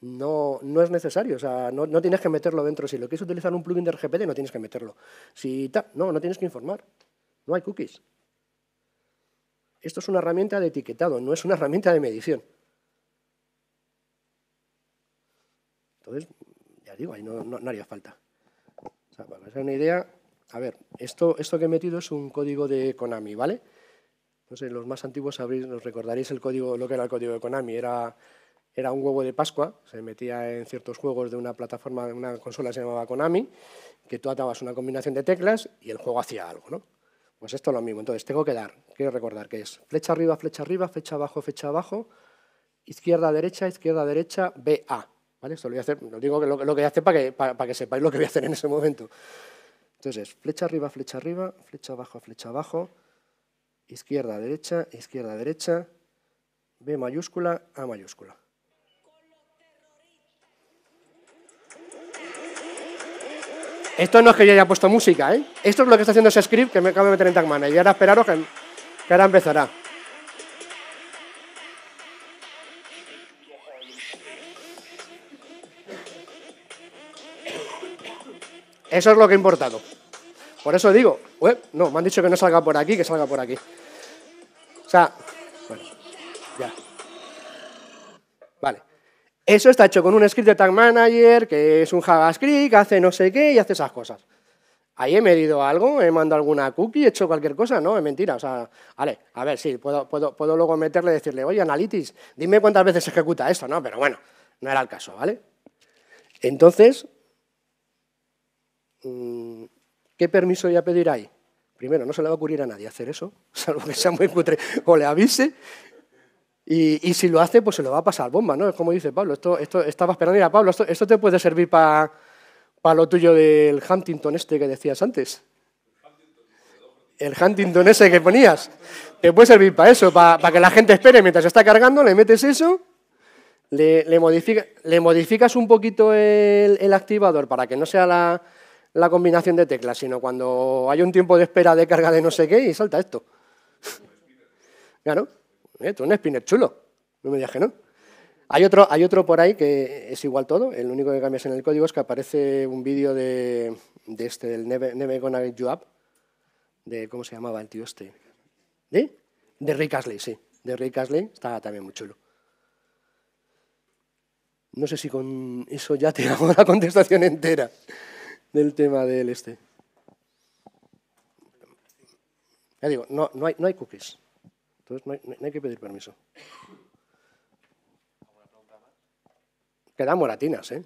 no, es necesario, o sea, no, tienes que meterlo dentro. Si lo quieres utilizar un plugin de RGPD, no tienes que meterlo. Si ta, no, no tienes que informar. No hay cookies. Esto es una herramienta de etiquetado, no es una herramienta de medición. Entonces, ya digo, ahí no, haría falta. O sea, para una idea, a ver, esto, esto que he metido es un código de Konami, ¿vale? No sé, los más antiguos os recordaréis el código, lo que era el código de Konami, era era un huevo de Pascua, se metía en ciertos juegos de una plataforma, una consola que se llamaba Konami, que tú atabas una combinación de teclas y el juego hacía algo, ¿no? Pues esto es lo mismo, entonces tengo que dar, quiero recordar que es flecha arriba, flecha arriba, flecha abajo, flecha abajo, izquierda, derecha, izquierda, derecha, B, A, ¿vale? Esto lo voy a hacer, lo digo lo, que voy a hacer para que, para, para que sepáis lo que voy a hacer en ese momento. Entonces, flecha arriba, flecha arriba, flecha abajo, flecha abajo, izquierda, derecha, izquierda, derecha, B mayúscula, A mayúscula. Esto no es que yo haya puesto música, ¿eh? Esto es lo que está haciendo ese script que me acaba de meter en Tag Y ahora esperaros que, que ahora empezará. Eso es lo que he importado. Por eso digo, no, me han dicho que no salga por aquí, que salga por aquí. O sea, Eso está hecho con un script de Tag Manager, que es un JavaScript, hace no sé qué y hace esas cosas. Ahí he medido algo, he mandado alguna cookie, he hecho cualquier cosa, no, es mentira. O sea, vale, a ver, sí, puedo, puedo luego meterle y decirle, oye, Analytics, dime cuántas veces ejecuta esto, ¿no? Pero bueno, no era el caso, ¿vale? Entonces, mm, ¿qué permiso voy a pedir ahí? Primero, no se le va a ocurrir a nadie hacer eso, salvo que sea muy cutre o le avise. Y, si lo hace, pues se lo va a pasar bomba, ¿no? Es como dice Pablo, esto, esto estaba esperando, mira, Pablo, esto, te puede servir para para lo tuyo del Huntington este que decías antes. El Huntington ese que ponías. Te puede servir para eso, para que la gente espere mientras se está cargando, le metes eso, le, le, modifica, le modificas un poquito el, activador para que no sea la, la combinación de teclas, sino cuando hay un tiempo de espera de carga de no sé qué y salta esto. Claro. ¿Eh? un spinner chulo, no me digas que no. Hay otro, hay otro por ahí que es igual todo, el único que cambias en el código es que aparece un vídeo de, este, del Never, Gonna Get You Up, de, ¿cómo se llamaba el tío este? ¿De? De Rick Astley, sí, de Rick Astley, está también muy chulo. No sé si con eso ya te hago la contestación entera del tema del este. Ya digo, no, no, hay, no hay cookies. Entonces no hay, que pedir permiso. Quedan moratinas, ¿eh?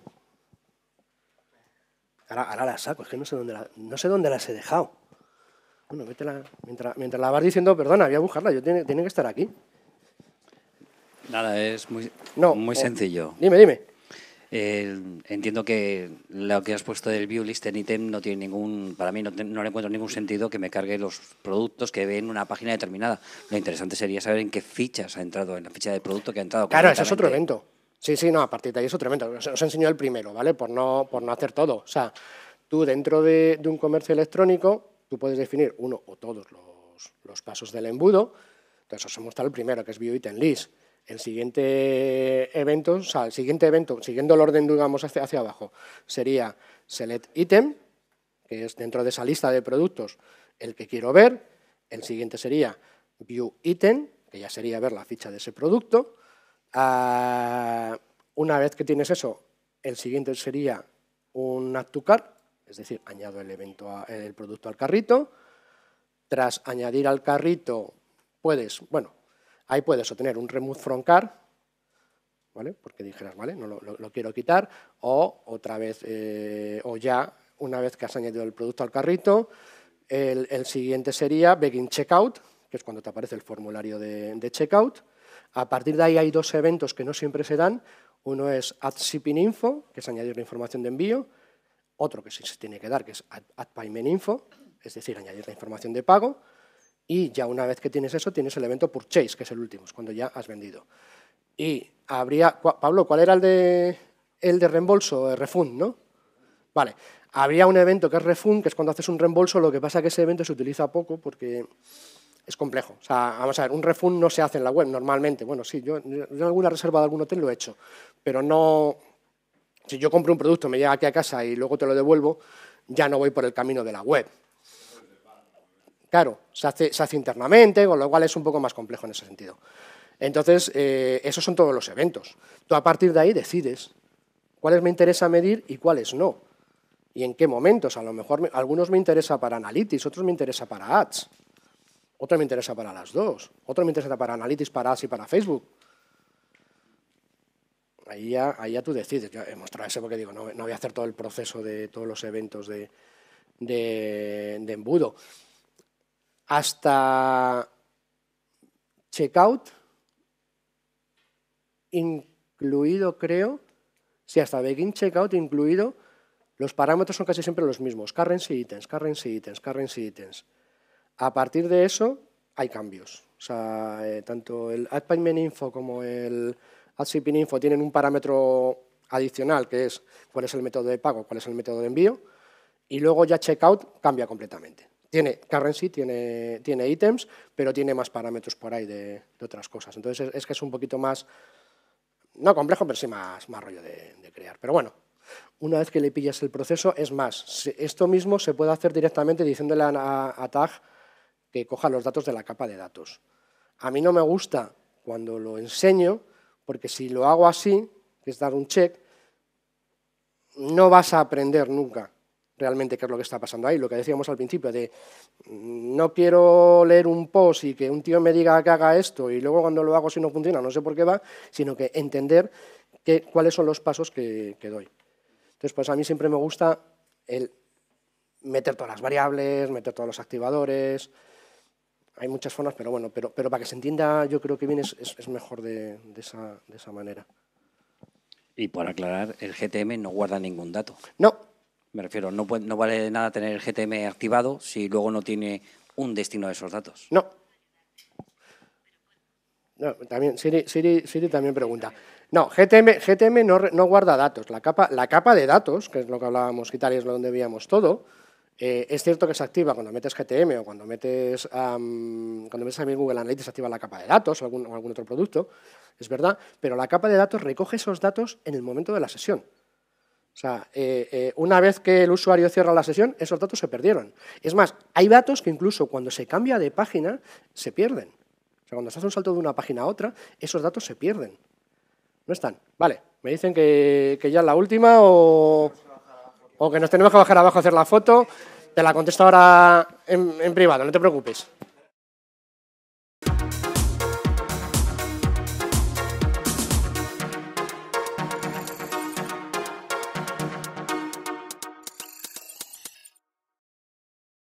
Ahora, las saco, es que no sé dónde, la, no sé dónde las he dejado. Bueno, métela, mientras, mientras la vas diciendo, perdona, voy a buscarla, yo tiene, que estar aquí. Nada, es muy, muy eh, sencillo. Dime, dime. Eh, entiendo que lo que has puesto del view list en item no tiene ningún, para mí no, no, le encuentro ningún sentido que me cargue los productos que ve en una página determinada. Lo interesante sería saber en qué fichas ha entrado, en la ficha de producto que ha entrado. Claro, eso es otro evento. Sí, sí, no, a partir de ahí es otro evento. Os, enseñó el primero, ¿vale? Por no, por no hacer todo. O sea, tú dentro de, un comercio electrónico, tú puedes definir uno o todos los, los pasos del embudo. Entonces os he mostrado el primero, que es view item list. El siguiente evento, siguiente evento, siguiendo el orden, digamos, hacia, hacia abajo, sería select item, que es dentro de esa lista de productos el que quiero ver. El siguiente sería view item, que ya sería ver la ficha de ese producto. Ah, una vez que tienes eso, el siguiente sería un add to cart, es decir, añado el, el producto al carrito. Tras añadir al carrito, puedes, bueno, Ahí puedes obtener un remove from car, ¿vale? porque dijeras, vale, no lo, quiero quitar, o otra vez, eh, o ya, una vez que has añadido el producto al carrito, el, siguiente sería begin checkout, que es cuando te aparece el formulario de, checkout. A partir de ahí hay dos eventos que no siempre se dan. Uno es add shipping info, que es añadir la información de envío. Otro que sí se tiene que dar, que es add payment info, es decir, añadir la información de pago. Y ya una vez que tienes eso, tienes el evento purchase, que es el último, es cuando ya has vendido. Y habría, Pablo, ¿cuál era el de, el de reembolso, el eh, refund, no? Vale, habría un evento que es refund, que es cuando haces un reembolso, lo que pasa es que ese evento se utiliza poco porque es complejo. O sea, vamos a ver, un refund no se hace en la web normalmente. Bueno, sí, yo, yo en alguna reserva de algún hotel lo he hecho, pero no... Si yo compro un producto, me llega aquí a casa y luego te lo devuelvo, ya no voy por el camino de la web. Claro, se hace, internamente, con lo cual es un poco más complejo en ese sentido. Entonces, eh, esos son todos los eventos. Tú a partir de ahí decides cuáles me interesa medir y cuáles no. Y en qué momentos. A lo mejor algunos me interesa para Analytics, otros me interesa para Ads, otro me interesa para las dos, otro me interesa para Analytics, para Ads y para Facebook. Ahí ya, tú decides. Yo he mostrado ese porque digo, no, voy a hacer todo el proceso de todos los eventos de embudo hasta checkout, incluido, creo, sí, hasta begin checkout, incluido, los parámetros son casi siempre los mismos, currency items, currency items, currency items. A partir de eso hay cambios. O sea, eh, tanto el AdPayment Info como el AdShipping Info tienen un parámetro adicional, que es cuál es el método de pago, cuál es el método de envío, y luego ya checkout cambia completamente. Tiene currency, tiene, ítems, pero tiene más parámetros por ahí de, otras cosas. Entonces es, que es un poquito más, no complejo, pero sí más, más rollo de, crear. Pero bueno, una vez que le pillas el proceso, es más, esto mismo se puede hacer directamente diciéndole a, a Tag que coja los datos de la capa de datos. A mí no me gusta cuando lo enseño, porque si lo hago así, que es dar un check, no vas a aprender nunca realmente qué es lo que está pasando ahí. Lo que decíamos al principio de mm, no quiero leer un post y que un tío me diga que haga esto y luego cuando lo hago si no funciona no sé por qué va, sino que entender cuáles son los pasos que, doy. Entonces, pues a mí siempre me gusta el meter todas las variables, meter todos los activadores. Hay muchas formas, pero bueno, pero, pero para que se entienda yo creo que bien es, mejor de, esa, de esa manera. Y por aclarar, el GTM no guarda ningún dato. No, me refiero, no, no vale nada tener el GTM activado si luego no tiene un destino de esos datos. No. también, Siri, Siri, Siri, también pregunta. No, GTM, GTM no, guarda datos. La capa, la capa de datos, que es lo que hablábamos, quitar y es donde veíamos todo, eh, es cierto que se activa cuando metes GTM o cuando metes, um, cuando metes Google Analytics, se activa la capa de datos algún, o algún otro producto, es verdad, pero la capa de datos recoge esos datos en el momento de la sesión. O sea, eh, eh, una vez que el usuario cierra la sesión, esos datos se perdieron. Es más, hay datos que incluso cuando se cambia de página, se pierden. O sea, cuando se hace un salto de una página a otra, esos datos se pierden. No están. Vale, me dicen que, ya es la última o, o que nos tenemos que bajar abajo a hacer la foto. Te la contesto ahora en privado, no te preocupes.